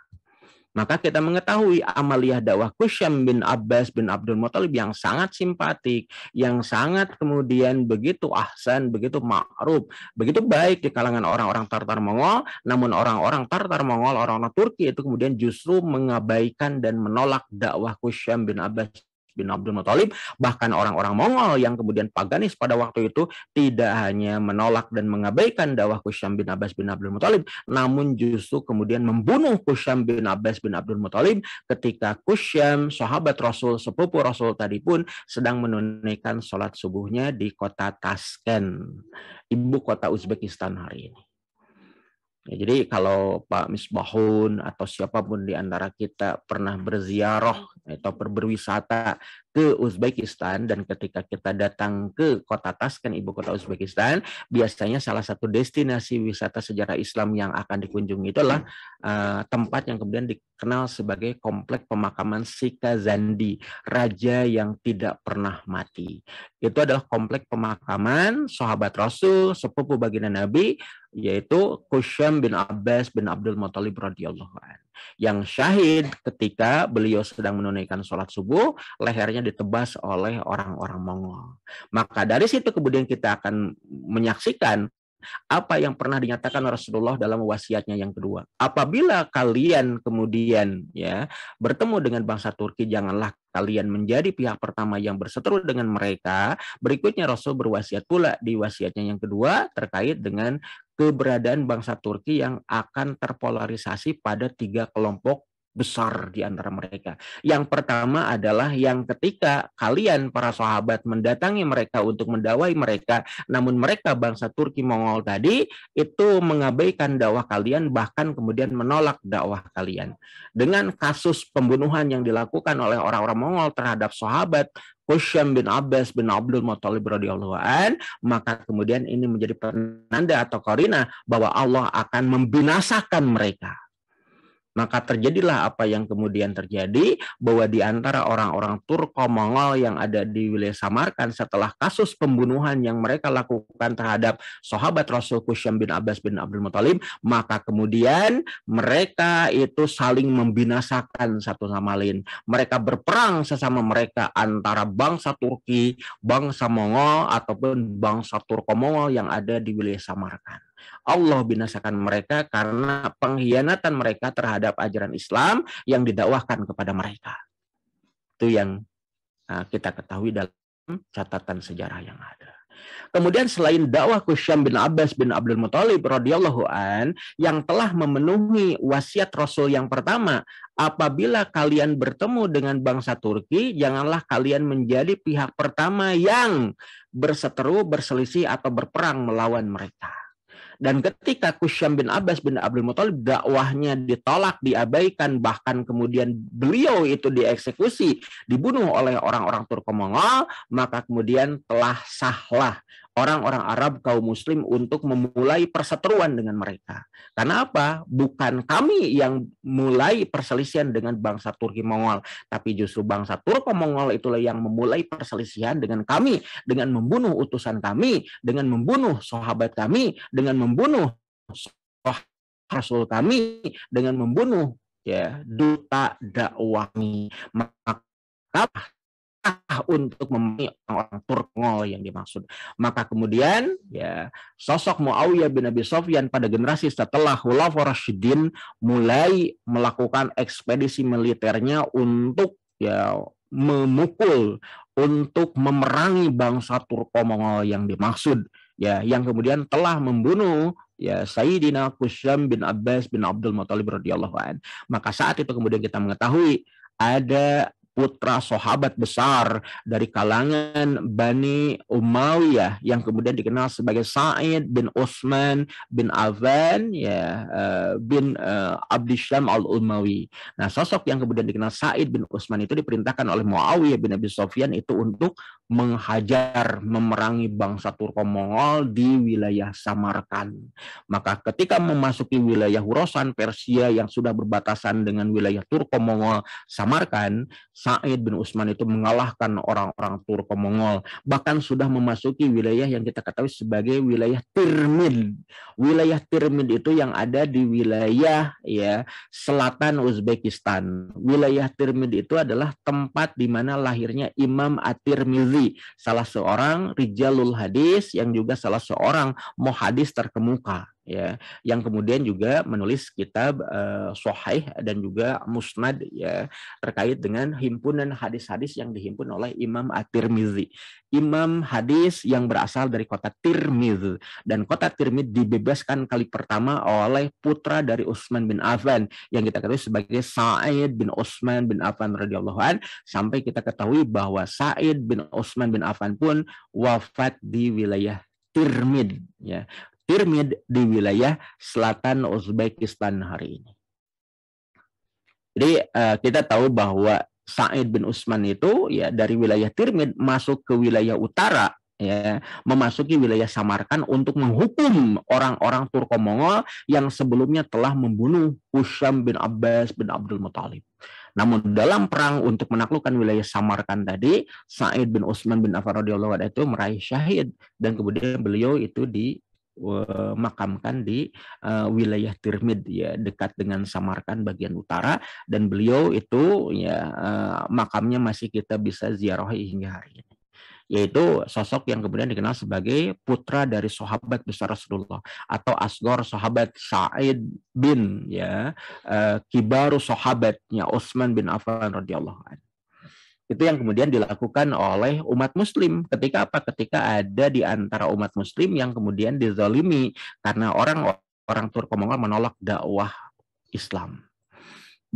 Maka kita mengetahui amaliyah dakwah Kusyam bin Abbas bin Abdul Muttalib yang sangat simpatik, yang sangat kemudian begitu ahsan, begitu ma'ruf, begitu baik di kalangan orang-orang Tartar Mongol, namun orang-orang Tartar Mongol, orang-orang Turki itu kemudian justru mengabaikan dan menolak dakwah Kusyam bin Abbas bin Abdul Muthalib, bahkan orang-orang Mongol yang kemudian paganis pada waktu itu tidak hanya menolak dan mengabaikan dakwah Kusyam bin Abbas bin Abdul Muthalib, namun justru kemudian membunuh Kusyam bin Abbas bin Abdul Muthalib ketika Kusyam, sahabat Rasul, sepupu Rasul tadi pun sedang menunaikan sholat subuhnya di kota Tashkent, ibu kota Uzbekistan hari ini. Ya, jadi kalau Pak Misbahun atau siapapun di antara kita pernah berziarah oh. atau berwisata ke Uzbekistan dan ketika kita datang ke kota Tashkent ibu kota Uzbekistan biasanya salah satu destinasi wisata sejarah Islam yang akan dikunjungi itu uh, tempat yang kemudian dikenal sebagai komplek pemakaman Sika Zandi raja yang tidak pernah mati itu adalah komplek pemakaman sahabat Rasul sepupu baginda Nabi yaitu Kusyam bin Abbas bin Abdul Muthalib radhiyallahu anhu yang syahid ketika beliau sedang menunaikan sholat subuh, lehernya ditebas oleh orang-orang Mongol. Maka dari situ kemudian kita akan menyaksikan apa yang pernah dinyatakan Rasulullah dalam wasiatnya yang kedua. Apabila kalian kemudian ya bertemu dengan bangsa Turki janganlah kalian menjadi pihak pertama yang berseteru dengan mereka. Berikutnya Rasul berwasiat pula di wasiatnya yang kedua terkait dengan keberadaan bangsa Turki yang akan terpolarisasi pada tiga kelompok besar di antara mereka. Yang pertama adalah yang ketika kalian para sahabat mendatangi mereka untuk mendawai mereka, namun mereka bangsa Turki Mongol tadi itu mengabaikan dakwah kalian bahkan kemudian menolak dakwah kalian. Dengan kasus pembunuhan yang dilakukan oleh orang-orang Mongol terhadap sahabat Husham bin Abbas bin Abdul Muthalib radhiyallahu an, maka kemudian ini menjadi penanda atau korina bahwa Allah akan membinasakan mereka maka terjadilah apa yang kemudian terjadi bahwa di antara orang-orang Turko Mongol yang ada di wilayah Samarkand setelah kasus pembunuhan yang mereka lakukan terhadap sahabat Rasul Kusyam bin Abbas bin Abdul Muthalib, maka kemudian mereka itu saling membinasakan satu sama lain. Mereka berperang sesama mereka antara bangsa Turki, bangsa Mongol ataupun bangsa Turko Mongol yang ada di wilayah Samarkand. Allah binasakan mereka karena pengkhianatan mereka terhadap ajaran Islam yang didakwahkan kepada mereka. Itu yang ah, kita ketahui dalam catatan sejarah yang ada. Kemudian selain dakwah Kusyam bin Abbas bin Abdul Muthalib radhiyallahu an yang telah memenuhi wasiat Rasul yang pertama, apabila kalian bertemu dengan bangsa Turki, janganlah kalian menjadi pihak pertama yang berseteru, berselisih atau berperang melawan mereka. Dan ketika Kusyam bin Abbas bin Abdul Muthalib dakwahnya ditolak, diabaikan, bahkan kemudian beliau itu dieksekusi, dibunuh oleh orang-orang Turkomongol, maka kemudian telah sahlah orang-orang Arab kaum muslim untuk memulai perseteruan dengan mereka. Karena apa? Bukan kami yang mulai perselisihan dengan bangsa Turki Mongol, tapi justru bangsa Turki Mongol itulah yang memulai perselisihan dengan kami dengan membunuh utusan kami, dengan membunuh sahabat kami, dengan membunuh rasul kami dengan membunuh ya duta dakwah kami maka untuk memerangi orang Turkol yang dimaksud. Maka kemudian ya sosok Muawiyah bin Abi Sofyan pada generasi setelah Khulafaur Rasyidin mulai melakukan ekspedisi militernya untuk ya memukul untuk memerangi bangsa Turko Mongol yang dimaksud ya yang kemudian telah membunuh ya Sayyidina Kusyam bin Abbas bin Abdul Muthalib radhiyallahu Maka saat itu kemudian kita mengetahui ada putra sahabat besar dari kalangan Bani Umayyah yang kemudian dikenal sebagai Sa'id bin Utsman bin Affan ya eh, bin uh, eh, Abdisham al-Umawi. Nah, sosok yang kemudian dikenal Sa'id bin Utsman itu diperintahkan oleh Muawiyah bin Abi Sofyan itu untuk menghajar memerangi bangsa Turko Mongol di wilayah Samarkan. Maka ketika memasuki wilayah Hurosan Persia yang sudah berbatasan dengan wilayah Turko Mongol Samarkan, Said bin Utsman itu mengalahkan orang-orang Turko Mongol bahkan sudah memasuki wilayah yang kita ketahui sebagai wilayah Tirmid. Wilayah Tirmid itu yang ada di wilayah ya selatan Uzbekistan. Wilayah Tirmid itu adalah tempat di mana lahirnya Imam At-Tirmidzi al salah seorang rijalul hadis yang juga salah seorang muhadis terkemuka ya yang kemudian juga menulis kitab uh, eh, Sohaih dan juga Musnad ya terkait dengan himpunan hadis-hadis yang dihimpun oleh Imam At-Tirmizi imam hadis yang berasal dari kota Tirmiz dan kota Tirmiz dibebaskan kali pertama oleh putra dari Utsman bin Affan yang kita ketahui sebagai Sa'id bin Utsman bin Affan radhiyallahu an sampai kita ketahui bahwa Sa'id bin Utsman bin Affan pun wafat di wilayah Tirmid ya Tirmid di wilayah selatan Uzbekistan hari ini. Jadi eh, kita tahu bahwa Sa'id bin Usman itu ya dari wilayah Tirmid masuk ke wilayah utara ya memasuki wilayah Samarkan untuk menghukum orang-orang Turkomongol yang sebelumnya telah membunuh Husyam bin Abbas bin Abdul Muthalib. Namun dalam perang untuk menaklukkan wilayah Samarkan tadi, Sa'id bin Utsman bin Affan radhiyallahu itu meraih syahid dan kemudian beliau itu di dimakamkan di uh, wilayah Tirmid ya dekat dengan Samarkan bagian utara dan beliau itu ya uh, makamnya masih kita bisa ziarahi hingga hari ini yaitu sosok yang kemudian dikenal sebagai putra dari sahabat besar Rasulullah atau asgor sahabat Sa'id bin ya uh, kibaru sahabatnya Utsman bin Affan radhiyallahu anhu itu yang kemudian dilakukan oleh umat muslim ketika apa ketika ada di antara umat muslim yang kemudian dizalimi karena orang orang Turkomongol menolak dakwah Islam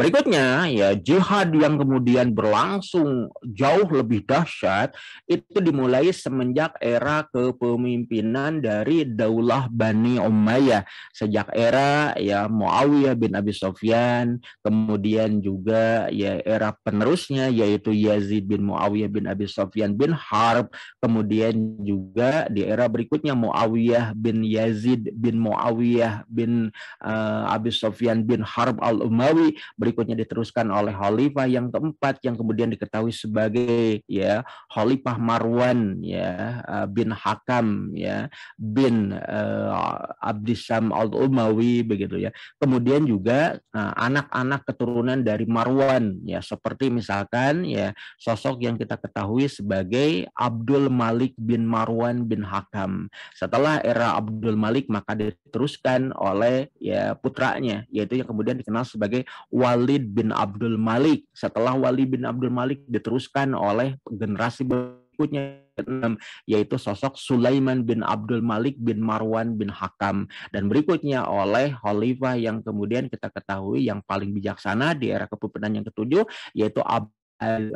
Berikutnya ya jihad yang kemudian berlangsung jauh lebih dahsyat itu dimulai semenjak era kepemimpinan dari Daulah Bani Umayyah sejak era ya Muawiyah bin Abi Sofyan kemudian juga ya era penerusnya yaitu Yazid bin Muawiyah bin Abi Sofyan bin Harb kemudian juga di era berikutnya Muawiyah bin Yazid bin Muawiyah bin uh, Abi Sofyan bin Harb al-Umawi berikutnya diteruskan oleh khalifah yang keempat yang kemudian diketahui sebagai ya khalifah Marwan ya eh, bin Hakam ya bin uh, eh, Abdissam al Umawi begitu ya. Kemudian juga eh, anak-anak uh, anak -anak keturunan dari Marwan ya seperti misalkan ya sosok yang kita ketahui sebagai Abdul Malik bin Marwan bin Hakam. Setelah era Abdul Malik maka diteruskan oleh ya putranya yaitu yang kemudian dikenal sebagai Walid bin Abdul Malik. Setelah Walid bin Abdul Malik diteruskan oleh generasi berikutnya yaitu sosok Sulaiman bin Abdul Malik bin Marwan bin Hakam dan berikutnya oleh Khalifah yang kemudian kita ketahui yang paling bijaksana di era kepemimpinan yang ketujuh yaitu Ab eh,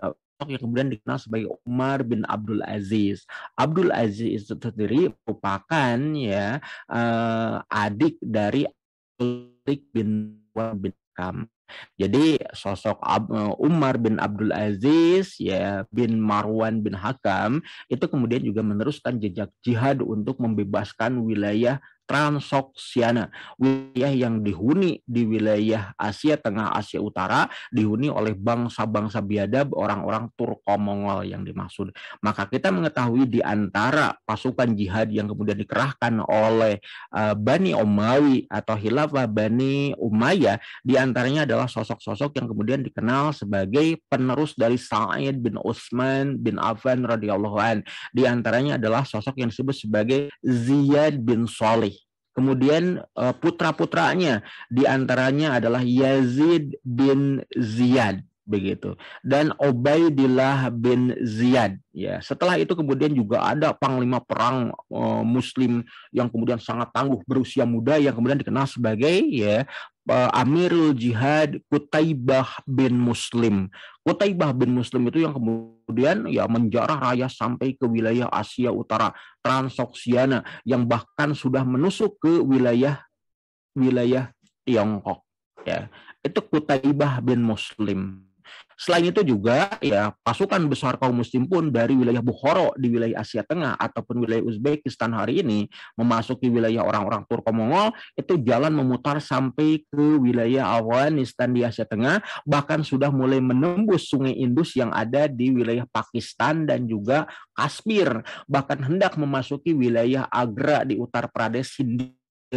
yang kemudian dikenal sebagai Umar bin Abdul Aziz. Abdul Aziz itu sendiri merupakan ya eh, adik dari Malik bin Marwan bin Hakam. Jadi sosok eh, Umar bin Abdul Aziz ya bin Marwan bin Hakam itu kemudian juga meneruskan jejak jihad untuk membebaskan wilayah Transoxiana, wilayah yang dihuni di wilayah Asia Tengah Asia Utara dihuni oleh bangsa-bangsa biadab orang-orang Turkomongol yang dimaksud. Maka kita mengetahui di antara pasukan jihad yang kemudian dikerahkan oleh eh, Bani Umawi atau Hilafah Bani Umayyah di antaranya adalah sosok-sosok yang kemudian dikenal sebagai penerus dari Sa'id bin Utsman bin Affan radhiyallahu an. Di antaranya adalah sosok yang disebut sebagai Ziyad bin Salih Kemudian eh, putra-putranya diantaranya adalah Yazid bin Ziyad begitu. Dan Obaidillah bin Ziyad ya. Setelah itu kemudian juga ada panglima perang e, muslim yang kemudian sangat tangguh berusia muda yang kemudian dikenal sebagai ya eh, Amirul Jihad Kutaibah bin Muslim. Kutaibah bin Muslim itu yang kemudian ya menjarah raya sampai ke wilayah Asia Utara, Transoksiana yang bahkan sudah menusuk ke wilayah wilayah Tiongkok. Ya, itu Kutaibah bin Muslim. Selain itu juga ya pasukan besar kaum muslim pun dari wilayah Bukhoro di wilayah Asia Tengah ataupun wilayah Uzbekistan hari ini memasuki wilayah orang-orang Turko Mongol itu jalan memutar sampai ke wilayah Afghanistan di Asia Tengah bahkan sudah mulai menembus sungai Indus yang ada di wilayah Pakistan dan juga Kaspir bahkan hendak memasuki wilayah Agra di Uttar Pradesh Hindia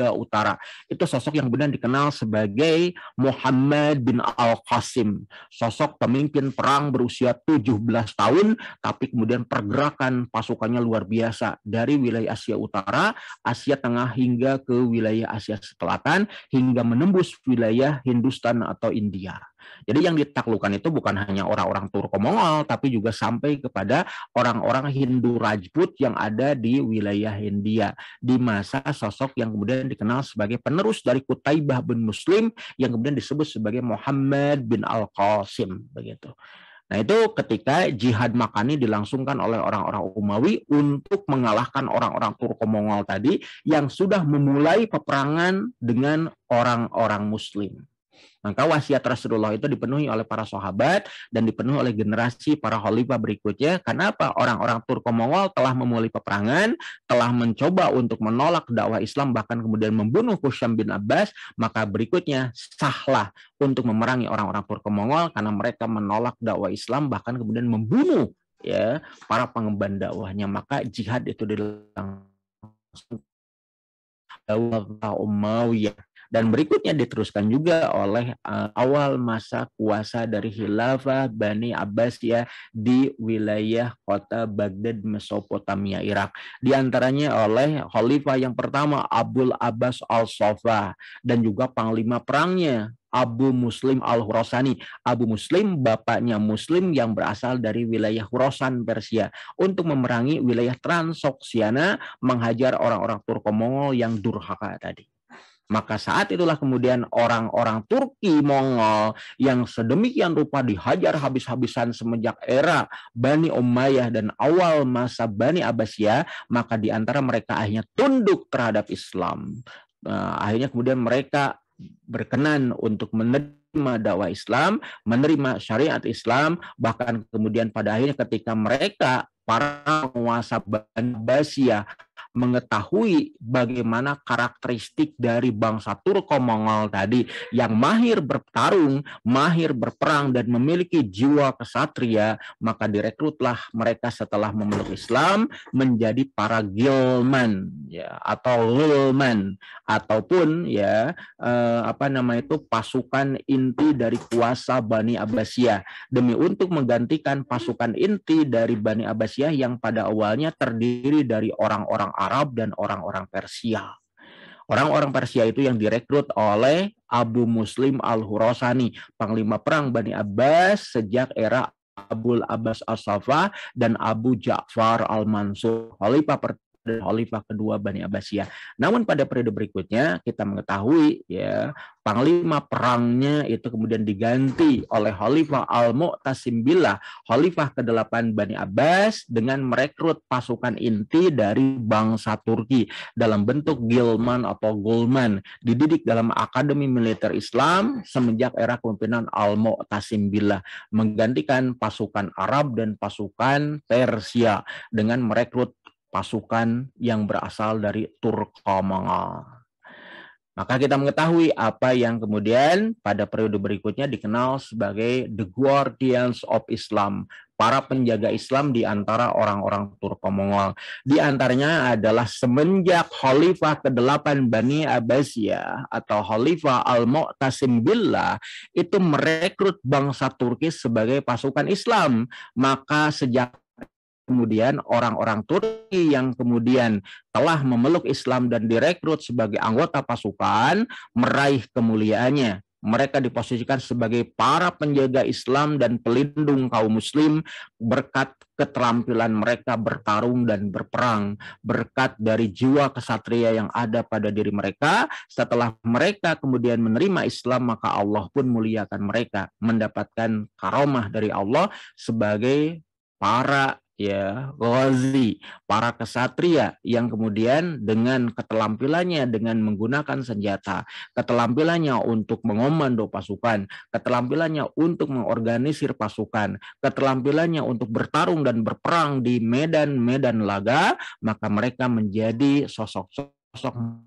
Utara. Itu sosok yang benar dikenal sebagai Muhammad bin Al-Qasim. Sosok pemimpin perang berusia 17 tahun, tapi kemudian pergerakan pasukannya luar biasa. Dari wilayah Asia Utara, Asia Tengah hingga ke wilayah Asia Selatan, hingga menembus wilayah Hindustan atau India. Jadi yang ditaklukan itu bukan hanya orang-orang Turkomongol, tapi juga sampai kepada orang-orang Hindu Rajput yang ada di wilayah India di masa sosok yang kemudian dikenal sebagai penerus dari Kutaibah bin Muslim yang kemudian disebut sebagai Muhammad bin Al Qasim begitu. Nah itu ketika jihad Makani dilangsungkan oleh orang-orang Umawi untuk mengalahkan orang-orang Turkomongol tadi yang sudah memulai peperangan dengan orang-orang Muslim. Maka wasiat Rasulullah itu dipenuhi oleh para sahabat dan dipenuhi oleh generasi para khalifah berikutnya. Karena apa? Orang-orang Turkomongol telah memulai peperangan, telah mencoba untuk menolak dakwah Islam, bahkan kemudian membunuh Husyam bin Abbas. Maka berikutnya sahlah untuk memerangi orang-orang Turkomongol karena mereka menolak dakwah Islam, bahkan kemudian membunuh ya para pengemban dakwahnya. Maka jihad itu dilangsung Umayyah dan berikutnya diteruskan juga oleh uh, awal masa kuasa dari Khilafah Bani Abbas ya di wilayah kota Baghdad, Mesopotamia, Irak. Di antaranya oleh Khalifah yang pertama Abdul Abbas Al-Sofa dan juga panglima perangnya Abu Muslim Al-Hurasani. Abu Muslim, bapaknya Muslim yang berasal dari wilayah Hurasan Persia untuk memerangi wilayah Transoxiana menghajar orang-orang Turkomongol yang durhaka tadi. Maka saat itulah kemudian orang-orang Turki Mongol yang sedemikian rupa dihajar habis-habisan semenjak era Bani Umayyah dan awal masa Bani Abbasiyah, maka di antara mereka akhirnya tunduk terhadap Islam. Nah, akhirnya kemudian mereka berkenan untuk menerima dakwah Islam, menerima syariat Islam, bahkan kemudian pada akhirnya ketika mereka para penguasa Bani Abbasiyah mengetahui bagaimana karakteristik dari bangsa Turko Mongol tadi yang mahir bertarung, mahir berperang dan memiliki jiwa kesatria, maka direkrutlah mereka setelah memeluk Islam menjadi para gilman ya atau lulman ataupun ya eh, apa nama itu pasukan inti dari kuasa Bani Abbasiyah demi untuk menggantikan pasukan inti dari Bani Abbasiyah yang pada awalnya terdiri dari orang-orang Arab dan orang-orang Persia. Orang-orang Persia itu yang direkrut oleh Abu Muslim Al-Hurasani, panglima perang Bani Abbas sejak era Abul Abbas al safa dan Abu Ja'far Al-Mansur, khalifah dan Khalifah kedua Bani Abbasiyah. Namun pada periode berikutnya kita mengetahui ya panglima perangnya itu kemudian diganti oleh Khalifah Al-Mu'tasim Billah, Khalifah ke-8 Bani Abbas dengan merekrut pasukan inti dari bangsa Turki dalam bentuk Gilman atau Gulman dididik dalam Akademi Militer Islam semenjak era kepemimpinan Al-Mu'tasim Billah menggantikan pasukan Arab dan pasukan Persia dengan merekrut pasukan yang berasal dari Turkomongo. Maka kita mengetahui apa yang kemudian pada periode berikutnya dikenal sebagai the guardians of Islam, para penjaga Islam di antara orang-orang Turkomongol. Di antaranya adalah semenjak Khalifah ke-8 Bani Abbasiyah atau Khalifah Al-Mu'tasim Billah itu merekrut bangsa Turki sebagai pasukan Islam. Maka sejak kemudian orang-orang Turki yang kemudian telah memeluk Islam dan direkrut sebagai anggota pasukan meraih kemuliaannya. Mereka diposisikan sebagai para penjaga Islam dan pelindung kaum muslim berkat keterampilan mereka bertarung dan berperang, berkat dari jiwa kesatria yang ada pada diri mereka. Setelah mereka kemudian menerima Islam, maka Allah pun muliakan mereka, mendapatkan karomah dari Allah sebagai para ya Ghazi, para kesatria yang kemudian dengan ketelampilannya dengan menggunakan senjata, ketelampilannya untuk mengomando pasukan, ketelampilannya untuk mengorganisir pasukan, ketelampilannya untuk bertarung dan berperang di medan-medan laga, maka mereka menjadi sosok-sosok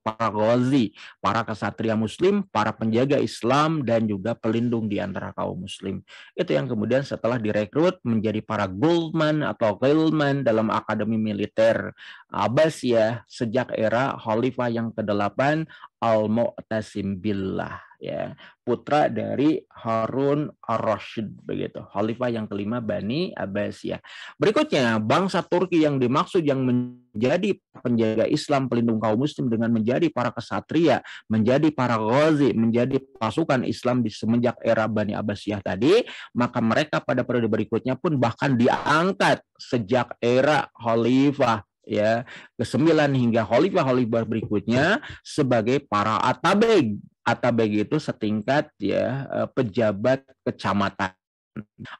para ghazi, para kesatria muslim, para penjaga Islam dan juga pelindung di antara kaum muslim. Itu yang kemudian setelah direkrut menjadi para goldman atau gilman dalam akademi militer Abbas ya sejak era khalifah yang ke-8 al-mu'tasim billah ya putra dari Harun ar-Rashid begitu khalifah yang kelima Bani Abbasiyah berikutnya bangsa Turki yang dimaksud yang menjadi penjaga Islam pelindung kaum muslim dengan menjadi para kesatria menjadi para ghazi menjadi pasukan Islam di semenjak era Bani Abbasiyah tadi maka mereka pada periode berikutnya pun bahkan diangkat sejak era khalifah ya kesembilan hingga khalifah-khalifah berikutnya sebagai para atabeg. Atabeg itu setingkat ya eh, pejabat kecamatan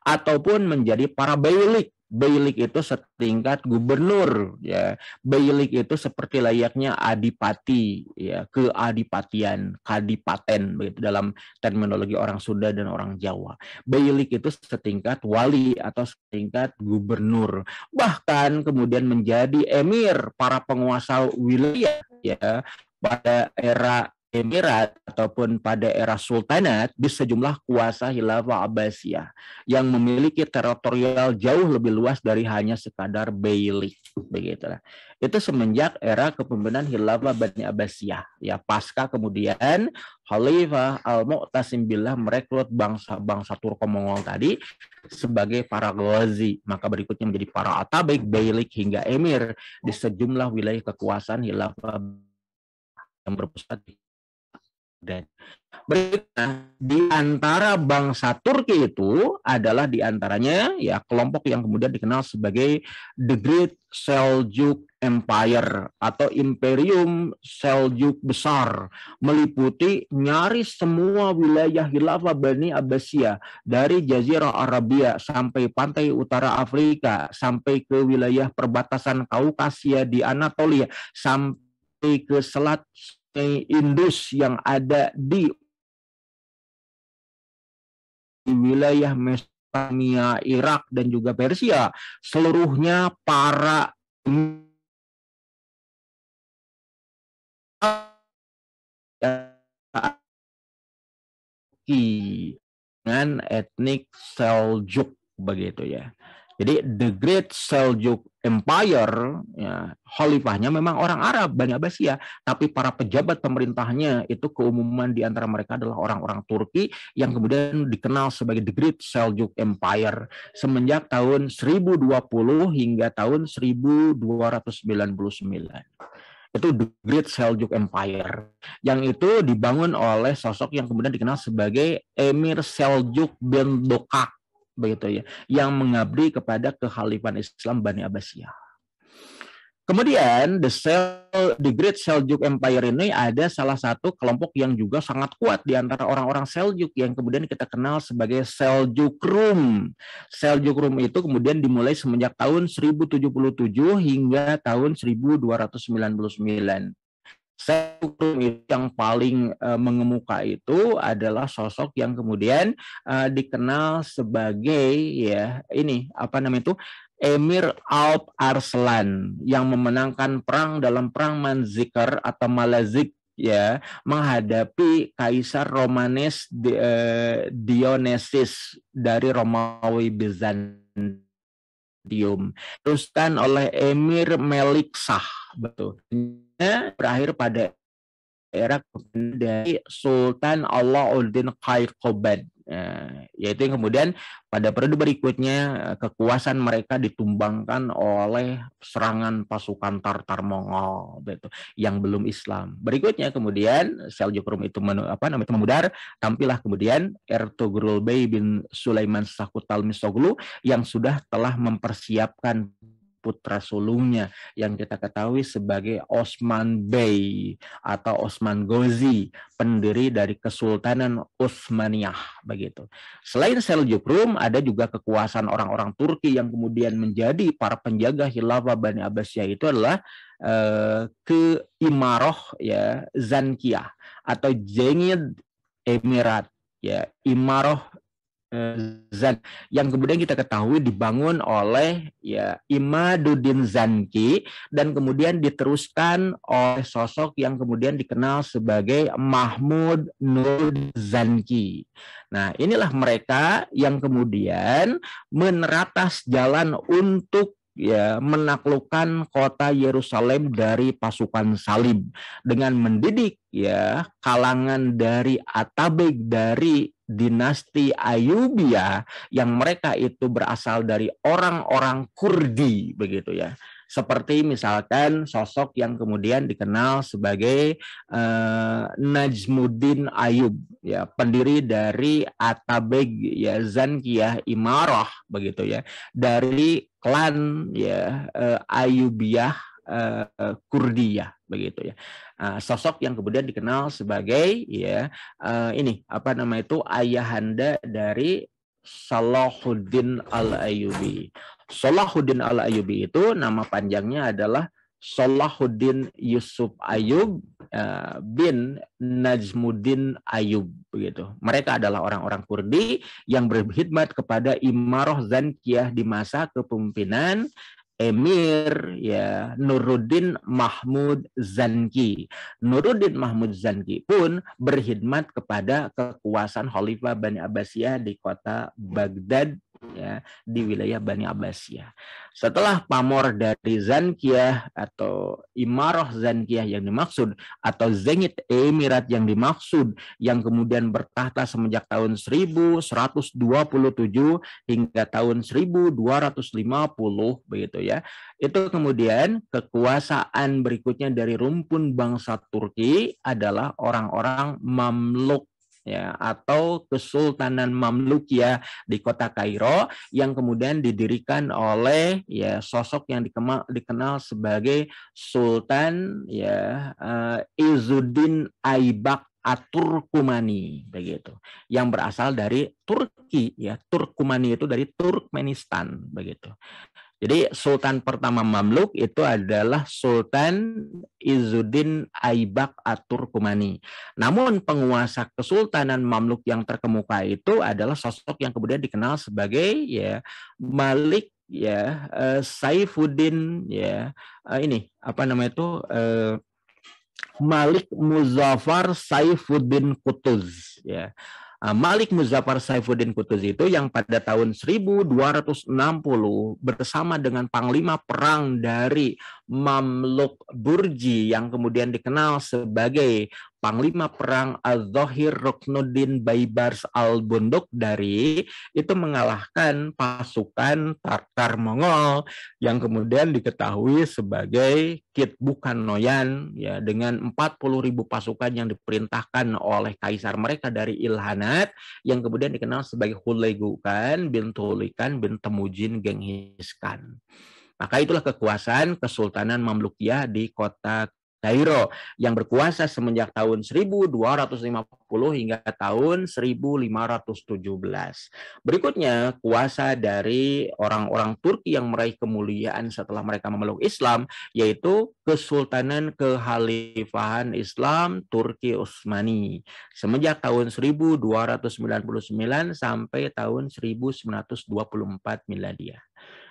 ataupun menjadi para bailik Beylik itu setingkat gubernur ya. Beylik itu seperti layaknya adipati ya, keadipatian, kadipaten begitu dalam terminologi orang Sunda dan orang Jawa. Beylik itu setingkat wali atau setingkat gubernur. Bahkan kemudian menjadi emir para penguasa wilayah ya pada era Emirat ataupun pada era Sultanat di sejumlah kuasa Hilafah Abbasiyah yang memiliki teritorial jauh lebih luas dari hanya sekadar Beylik, begitulah. Itu semenjak era kepemimpinan Hilafah Bani Abbasiyah ya pasca kemudian Khalifah Al-Mu'tasim Billah merekrut bangsa-bangsa Turkomongol tadi sebagai para ghazi. Maka berikutnya menjadi para atabik, Beylik hingga emir di sejumlah wilayah kekuasaan Hilafah yang berpusat di dan berikutnya di antara bangsa Turki itu adalah di antaranya ya kelompok yang kemudian dikenal sebagai the Great Seljuk Empire atau Imperium Seljuk besar meliputi nyaris semua wilayah Hilafah Bani Abbasiyah dari Jazirah Arabia sampai pantai utara Afrika sampai ke wilayah perbatasan Kaukasia di Anatolia sampai ke selat Indus yang ada di wilayah Mesopotamia, Irak, dan juga Persia, seluruhnya para dengan etnik Seljuk begitu ya. Jadi the Great Seljuk Empire, ya, khalifahnya memang orang Arab, Bani Abbasiyah, tapi para pejabat pemerintahnya itu keumuman di antara mereka adalah orang-orang Turki yang kemudian dikenal sebagai the Great Seljuk Empire semenjak tahun 1020 hingga tahun 1299 itu The Great Seljuk Empire yang itu dibangun oleh sosok yang kemudian dikenal sebagai Emir Seljuk bin Dokak begitu ya, yang mengabdi kepada kehalifan Islam Bani Abbasiyah. Kemudian the cell, the Great Seljuk Empire ini ada salah satu kelompok yang juga sangat kuat di antara orang-orang Seljuk yang kemudian kita kenal sebagai Seljuk Rum. Seljuk Rum itu kemudian dimulai semenjak tahun 1077 hingga tahun 1299 satu yang paling eh, mengemuka itu adalah sosok yang kemudian uh, dikenal sebagai ya ini apa namanya itu Emir Alp Arslan yang memenangkan perang dalam perang Manzikar atau Malazik ya menghadapi kaisar Romanes eh, Dionysus dari Romawi Bizantium teruskan oleh Emir melik sah betul berakhir pada era dari Sultan Allah Alauddin Qaikoban eh, yaitu yang kemudian pada periode berikutnya eh, kekuasaan mereka ditumbangkan oleh serangan pasukan Tartar Mongol gitu, yang belum Islam. Berikutnya kemudian Seljuk Rum itu menu, apa namanya memudar, tampillah kemudian Ertugrul Bey bin Sulaiman Sakutal Misoglu yang sudah telah mempersiapkan putra sulungnya yang kita ketahui sebagai Osman Bey atau Osman Gozi, pendiri dari Kesultanan Utsmaniyah begitu. Selain Seljuk Rum ada juga kekuasaan orang-orang Turki yang kemudian menjadi para penjaga khilafah Bani Abbasiyah itu adalah eh, ke Imaroh ya Zankiah atau Zengid Emirat ya Imaroh Zan yang kemudian kita ketahui dibangun oleh ya Imaduddin Zanki dan kemudian diteruskan oleh sosok yang kemudian dikenal sebagai Mahmud Nur Zanki. Nah, inilah mereka yang kemudian meneratas jalan untuk ya menaklukkan kota Yerusalem dari pasukan salib dengan mendidik ya kalangan dari Atabek dari dinasti Ayubia yang mereka itu berasal dari orang-orang Kurdi begitu ya. Seperti misalkan sosok yang kemudian dikenal sebagai eh, Najmuddin Ayub ya, pendiri dari Atabeg ya Zankiyah Imarah begitu ya. Dari klan ya eh, Ayubiah uh, Kurdia begitu ya. Uh, sosok yang kemudian dikenal sebagai ya uh, ini apa nama itu ayahanda dari Salahuddin Al-Ayyubi. Salahuddin Al-Ayyubi itu nama panjangnya adalah Salahuddin Yusuf Ayub eh, bin Najmuddin Ayub begitu. Mereka adalah orang-orang Kurdi yang berkhidmat kepada Imaroh Zankiyah di masa kepemimpinan Emir ya Nuruddin Mahmud Zanki. Nuruddin Mahmud Zanki pun berkhidmat kepada kekuasaan Khalifah Bani Abbasiyah di kota Baghdad ya di wilayah Bani Abbasiyah. Setelah pamor dari Zankiyah atau Imaroh Zankiyah yang dimaksud atau Zengit Emirat yang dimaksud yang kemudian bertahta semenjak tahun 1127 hingga tahun 1250 begitu ya. Itu kemudian kekuasaan berikutnya dari rumpun bangsa Turki adalah orang-orang Mamluk ya atau Kesultanan ya di kota Kairo yang kemudian didirikan oleh ya sosok yang dikenal sebagai Sultan ya uh, Izzuddin Aibak Aturkumani begitu yang berasal dari Turki ya Turkumani itu dari Turkmenistan begitu jadi sultan pertama Mamluk itu adalah Sultan Izzuddin Aibak Atur Kumani. Namun penguasa kesultanan Mamluk yang terkemuka itu adalah sosok yang kemudian dikenal sebagai ya Malik ya uh, Saifuddin ya uh, ini apa namanya itu uh, Malik Muzaffar Saifuddin Kutuz ya. Ah, Malik Muzaffar Saifuddin Kutuz itu yang pada tahun 1260 bersama dengan panglima perang dari Mamluk Burji yang kemudian dikenal sebagai Panglima Perang al Ruknuddin Baibars Al-Bunduk dari itu mengalahkan pasukan Tartar Mongol yang kemudian diketahui sebagai Kit Bukan Noyan ya dengan 40 ribu pasukan yang diperintahkan oleh kaisar mereka dari Ilhanat yang kemudian dikenal sebagai Hulegukan bin Tulikan bin Temujin Genghis Khan. Maka itulah kekuasaan Kesultanan Mamlukiyah di kota Kairo yang berkuasa semenjak tahun 1250 hingga tahun 1517. Berikutnya, kuasa dari orang-orang Turki yang meraih kemuliaan setelah mereka memeluk Islam, yaitu Kesultanan Kehalifahan Islam Turki Utsmani semenjak tahun 1299 sampai tahun 1924 miladia.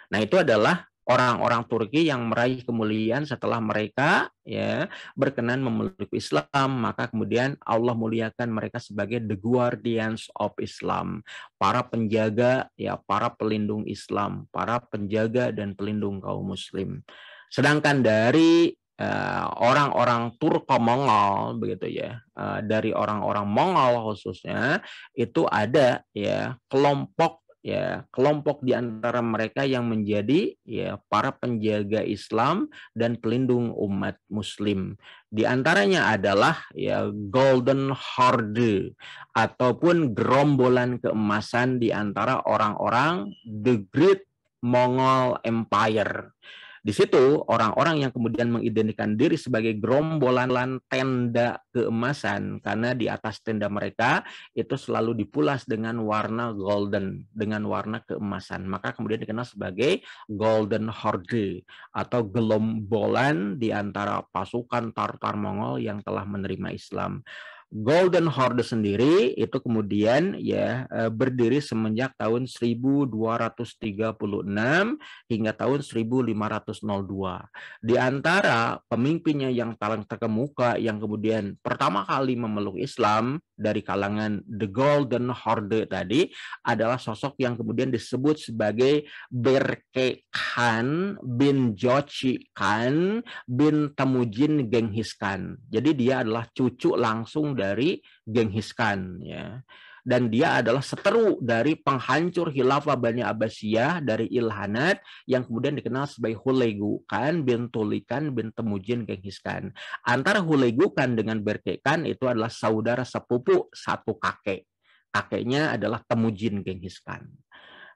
Nah, itu adalah orang-orang Turki yang meraih kemuliaan setelah mereka ya berkenan memeluk Islam maka kemudian Allah muliakan mereka sebagai the guardians of Islam para penjaga ya para pelindung Islam para penjaga dan pelindung kaum muslim sedangkan dari eh, orang-orang uh, Turko Mongol begitu ya uh, dari orang-orang Mongol khususnya itu ada ya kelompok ya kelompok di antara mereka yang menjadi ya para penjaga Islam dan pelindung umat muslim. Di antaranya adalah ya Golden Horde ataupun gerombolan keemasan di antara orang-orang The Great Mongol Empire. Di situ orang-orang yang kemudian mengidentikan diri sebagai gerombolan tenda keemasan karena di atas tenda mereka itu selalu dipulas dengan warna golden, dengan warna keemasan. Maka kemudian dikenal sebagai golden horde atau gelombolan di antara pasukan Tartar Mongol yang telah menerima Islam. Golden Horde sendiri itu kemudian ya eh, berdiri semenjak tahun 1236 hingga tahun 1502. Di antara pemimpinnya yang paling terkemuka yang kemudian pertama kali memeluk Islam dari kalangan The Golden Horde tadi adalah sosok yang kemudian disebut sebagai Berke Khan bin Jochi Khan bin Temujin Genghis Khan. Jadi dia adalah cucu langsung dari Genghis Khan ya. Dan dia adalah seteru dari penghancur khilafah Bani Abbasiyah dari Ilhanat yang kemudian dikenal sebagai Hulegu Khan bin Tulikan bin Temujin Genghis Khan. Antara Hulegu Khan dengan Berke Khan itu adalah saudara sepupu satu kakek. Kakeknya adalah Temujin Genghis Khan.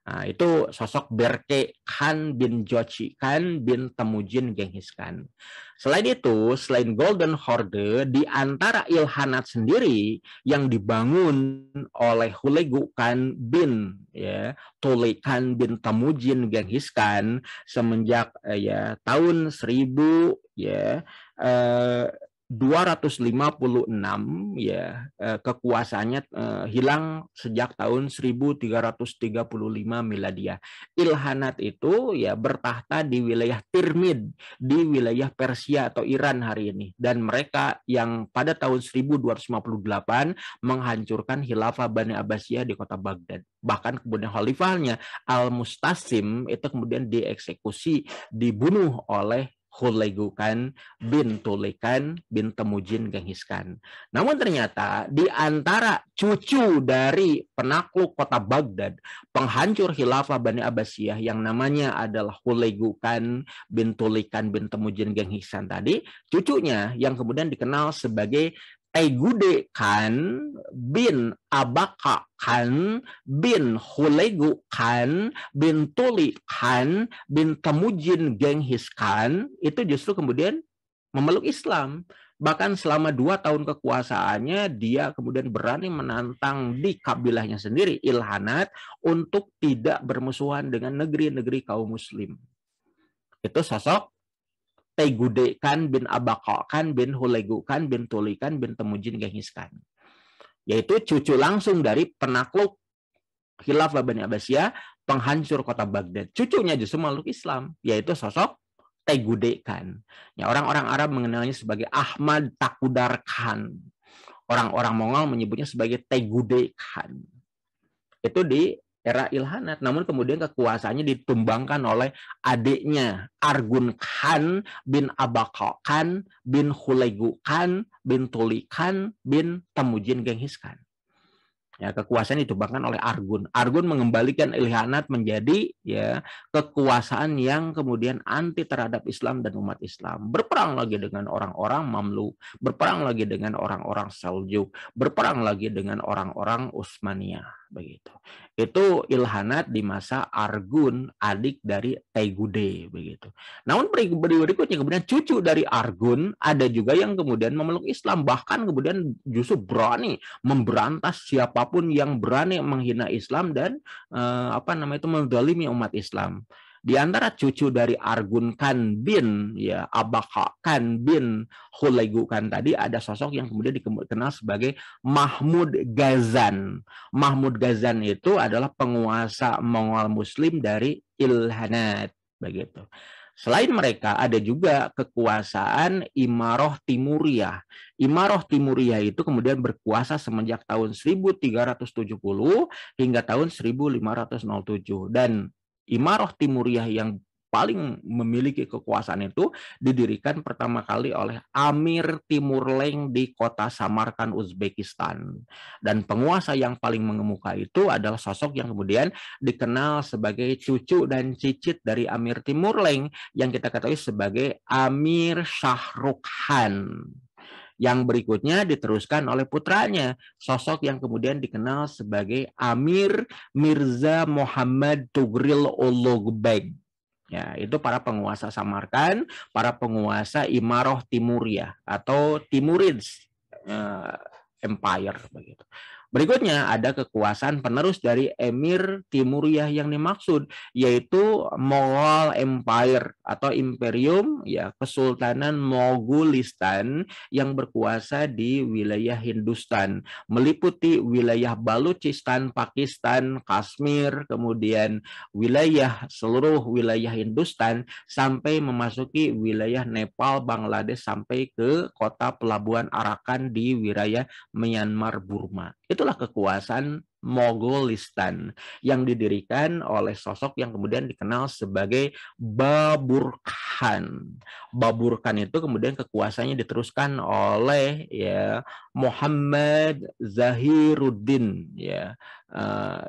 Nah, itu sosok Berke Khan bin Jochi Khan bin Temujin Genghis Khan. Selain itu, selain Golden Horde, di antara Ilhanat sendiri yang dibangun oleh Hulegu Khan bin ya, Tule Khan bin Temujin Genghis Khan semenjak eh, ya tahun 1000 ya eh, 256 ya eh, kekuasaannya eh, hilang sejak tahun 1335 miladia. Ilhanat itu ya bertahta di wilayah Tirmid di wilayah Persia atau Iran hari ini dan mereka yang pada tahun 1258 menghancurkan khilafah Bani Abbasiyah di kota Baghdad. Bahkan kemudian khalifahnya Al-Mustasim itu kemudian dieksekusi dibunuh oleh hulegukan bin tulikan bin temujin genghiskan. Namun ternyata di antara cucu dari penakluk kota Baghdad, penghancur khilafah Bani Abbasiyah yang namanya adalah hulegukan bin tulikan bin temujin genghiskan tadi, cucunya yang kemudian dikenal sebagai Egude eh, kan bin Abaka kan bin Hulegu kan bin Tuli kan bin Temujin Genghis kan itu justru kemudian memeluk Islam. Bahkan selama dua tahun kekuasaannya dia kemudian berani menantang di kabilahnya sendiri Ilhanat untuk tidak bermusuhan dengan negeri-negeri kaum muslim. Itu sosok Tegudekan bin Abakokan bin Hulegukan bin Tulikan bin Temujin Genghis Yaitu cucu langsung dari penakluk Khilafah Bani Abbasiyah, penghancur kota Baghdad. Cucunya justru makhluk Islam, yaitu sosok Tegudekan. Ya, orang-orang Arab mengenalnya sebagai Ahmad Takudar Khan. Orang-orang Mongol menyebutnya sebagai Tegudekan. Itu di era Ilhanat. Namun kemudian kekuasaannya ditumbangkan oleh adiknya Argun Khan bin Abakal Khan bin Hulegu Khan bin Tuli Khan bin Temujin Genghis Khan. Ya, kekuasaan ditumbangkan oleh Argun. Argun mengembalikan Ilhanat menjadi ya kekuasaan yang kemudian anti terhadap Islam dan umat Islam. Berperang lagi dengan orang-orang Mamluk, berperang lagi dengan orang-orang Seljuk, berperang lagi dengan orang-orang Utsmaniyah begitu. Itu Ilhanat di masa Argun, adik dari Tegude begitu. Namun berikutnya kemudian cucu dari Argun ada juga yang kemudian memeluk Islam bahkan kemudian justru berani memberantas siapapun yang berani menghina Islam dan eh, apa namanya itu mendalimi umat Islam. Di antara cucu dari Argun Kan bin ya Abaka Kan bin Hulegu kan tadi ada sosok yang kemudian dikenal sebagai Mahmud Ghazan. Mahmud Ghazan itu adalah penguasa Mongol Muslim dari Ilhanat begitu. Selain mereka ada juga kekuasaan Imaroh Timuriah Imaroh Timuriah itu kemudian berkuasa semenjak tahun 1370 hingga tahun 1507 dan Imaroh Timuriah yang paling memiliki kekuasaan itu didirikan pertama kali oleh Amir Timur Leng di kota Samarkand, Uzbekistan. Dan penguasa yang paling mengemuka itu adalah sosok yang kemudian dikenal sebagai cucu dan cicit dari Amir Timur Leng yang kita ketahui sebagai Amir Shahrukh Khan. Yang berikutnya diteruskan oleh putranya, sosok yang kemudian dikenal sebagai Amir Mirza Muhammad Tugril Ologbeg. Ya, itu para penguasa Samarkand, para penguasa Imaroh Timuria atau Timurids eh, Empire begitu. Berikutnya ada kekuasaan penerus dari Emir Timuriah yang dimaksud yaitu Mughal Empire atau Imperium ya Kesultanan Mogulistan yang berkuasa di wilayah Hindustan meliputi wilayah Baluchistan, Pakistan, Kashmir, kemudian wilayah seluruh wilayah Hindustan sampai memasuki wilayah Nepal, Bangladesh sampai ke kota pelabuhan Arakan di wilayah Myanmar Burma. Itu itulah kekuasaan Mogolistan yang didirikan oleh sosok yang kemudian dikenal sebagai Babur Khan. Babur Khan itu kemudian kekuasaannya diteruskan oleh ya Muhammad Zahiruddin ya. Eh,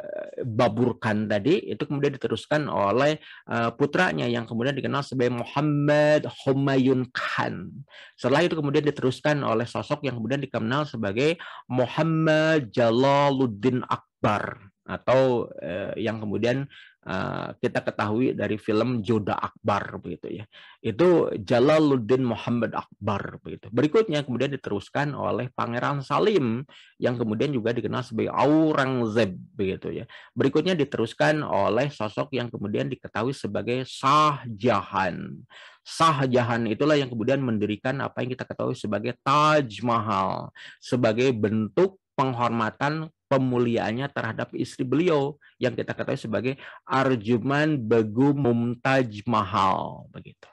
Babur Khan tadi itu kemudian diteruskan oleh eh, putranya yang kemudian dikenal sebagai Muhammad Humayun Khan. Setelah itu kemudian diteruskan oleh sosok yang kemudian dikenal sebagai Muhammad Jalaluddin Akbar Akbar atau eh, yang kemudian eh, kita ketahui dari film Joda Akbar begitu ya. Itu Jalaluddin Muhammad Akbar begitu. Berikutnya kemudian diteruskan oleh Pangeran Salim yang kemudian juga dikenal sebagai Aurangzeb begitu ya. Berikutnya diteruskan oleh sosok yang kemudian diketahui sebagai Shah Jahan. Shah Jahan itulah yang kemudian mendirikan apa yang kita ketahui sebagai Taj Mahal sebagai bentuk penghormatan pemuliaannya terhadap istri beliau yang kita ketahui sebagai Arjuman Begu Mumtaj Mahal begitu.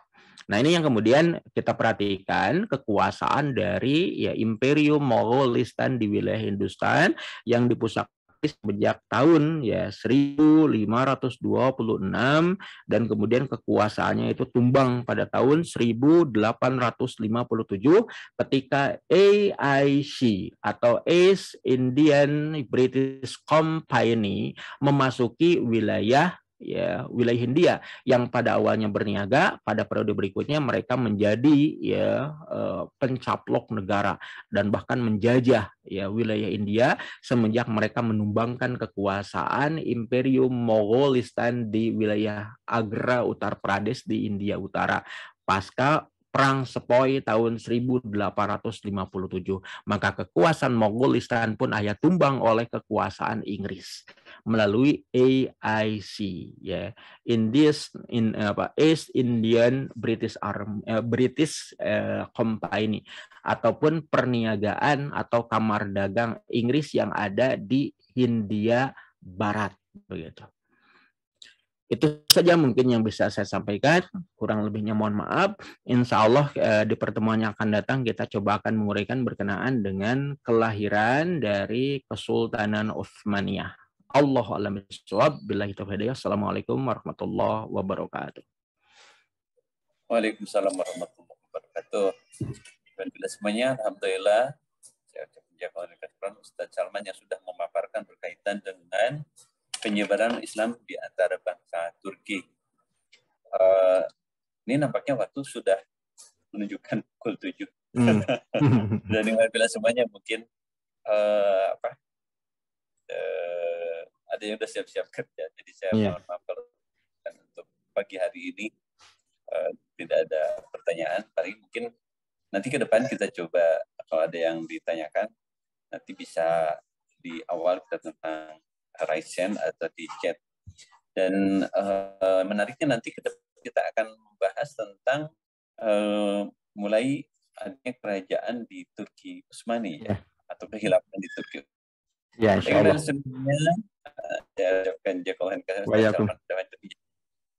Nah, ini yang kemudian kita perhatikan kekuasaan dari ya Imperium Mogolistan di wilayah Hindustan yang dipusat sejak tahun ya 1526 dan kemudian kekuasaannya itu tumbang pada tahun 1857 ketika AIC atau East Indian British Company memasuki wilayah ya wilayah India yang pada awalnya berniaga pada periode berikutnya mereka menjadi ya eh, pencaplok negara dan bahkan menjajah ya wilayah India semenjak mereka menumbangkan kekuasaan Imperium Mogolistan di wilayah Agra Uttar Pradesh di India Utara pasca Perang Sepoy tahun 1857. Maka kekuasaan Mogolistan pun ayah tumbang oleh kekuasaan Inggris melalui AIC ya. In this in eh, apa East Indian British Arm eh, British eh, Company ataupun perniagaan atau kamar dagang Inggris yang ada di Hindia Barat begitu. Itu saja mungkin yang bisa saya sampaikan. Kurang lebihnya mohon maaf. Insya Allah eh, di pertemuan yang akan datang kita coba akan menguraikan berkenaan dengan kelahiran dari Kesultanan Utsmaniyah. Allah alam suwab. Bila kita hidayah. Assalamualaikum warahmatullahi wabarakatuh. Waalaikumsalam warahmatullahi wabarakatuh. Dan bila semuanya, Alhamdulillah. Saya ucapkan Ustaz Salman yang sudah memaparkan berkaitan dengan penyebaran Islam di antara bangsa Turki. Uh, ini nampaknya waktu sudah menunjukkan pukul 7. Hmm. Dan bila semuanya mungkin uh, yang udah siap-siap kerja. Jadi saya yeah. mohon maaf kalau untuk pagi hari ini uh, tidak ada pertanyaan. Paling mungkin nanti ke depan kita coba kalau ada yang ditanyakan nanti bisa di awal kita tentang Ryzen atau di chat. Dan uh, menariknya nanti ke depan kita akan membahas tentang uh, mulai adanya kerajaan di Turki Utsmani yeah. ya atau kehilangan di Turki. Ya, insya Allah ucapkan eh, jazakallah iya,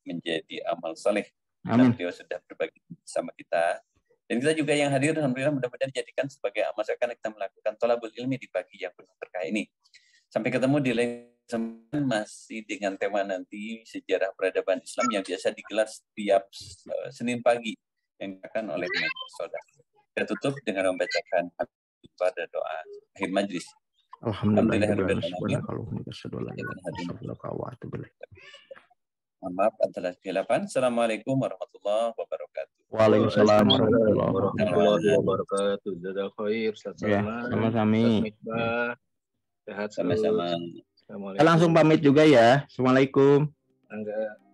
menjadi amal soleh. Amin. Beliau sudah berbagi sama kita. Dan kita juga yang hadir, Alhamdulillah mudah-mudahan dijadikan sebagai amal saleh karena kita melakukan tolabul ilmi di pagi yang penuh berkah ini. Sampai ketemu di lain kesempatan masih dengan tema nanti sejarah peradaban Islam yang biasa digelar setiap eh, Senin pagi yang akan oleh saudara. Kita tutup dengan membacakan pada doa akhir majlis. Maaf 8. Assalamualaikum warahmatullahi wabarakatuh. Waalaikumsalam warahmatullahi wabarakatuh. Jazal khair. Ya, sama-sama. Sehat sama-sama. Langsung pamit juga ya. Assalamualaikum. Enggak.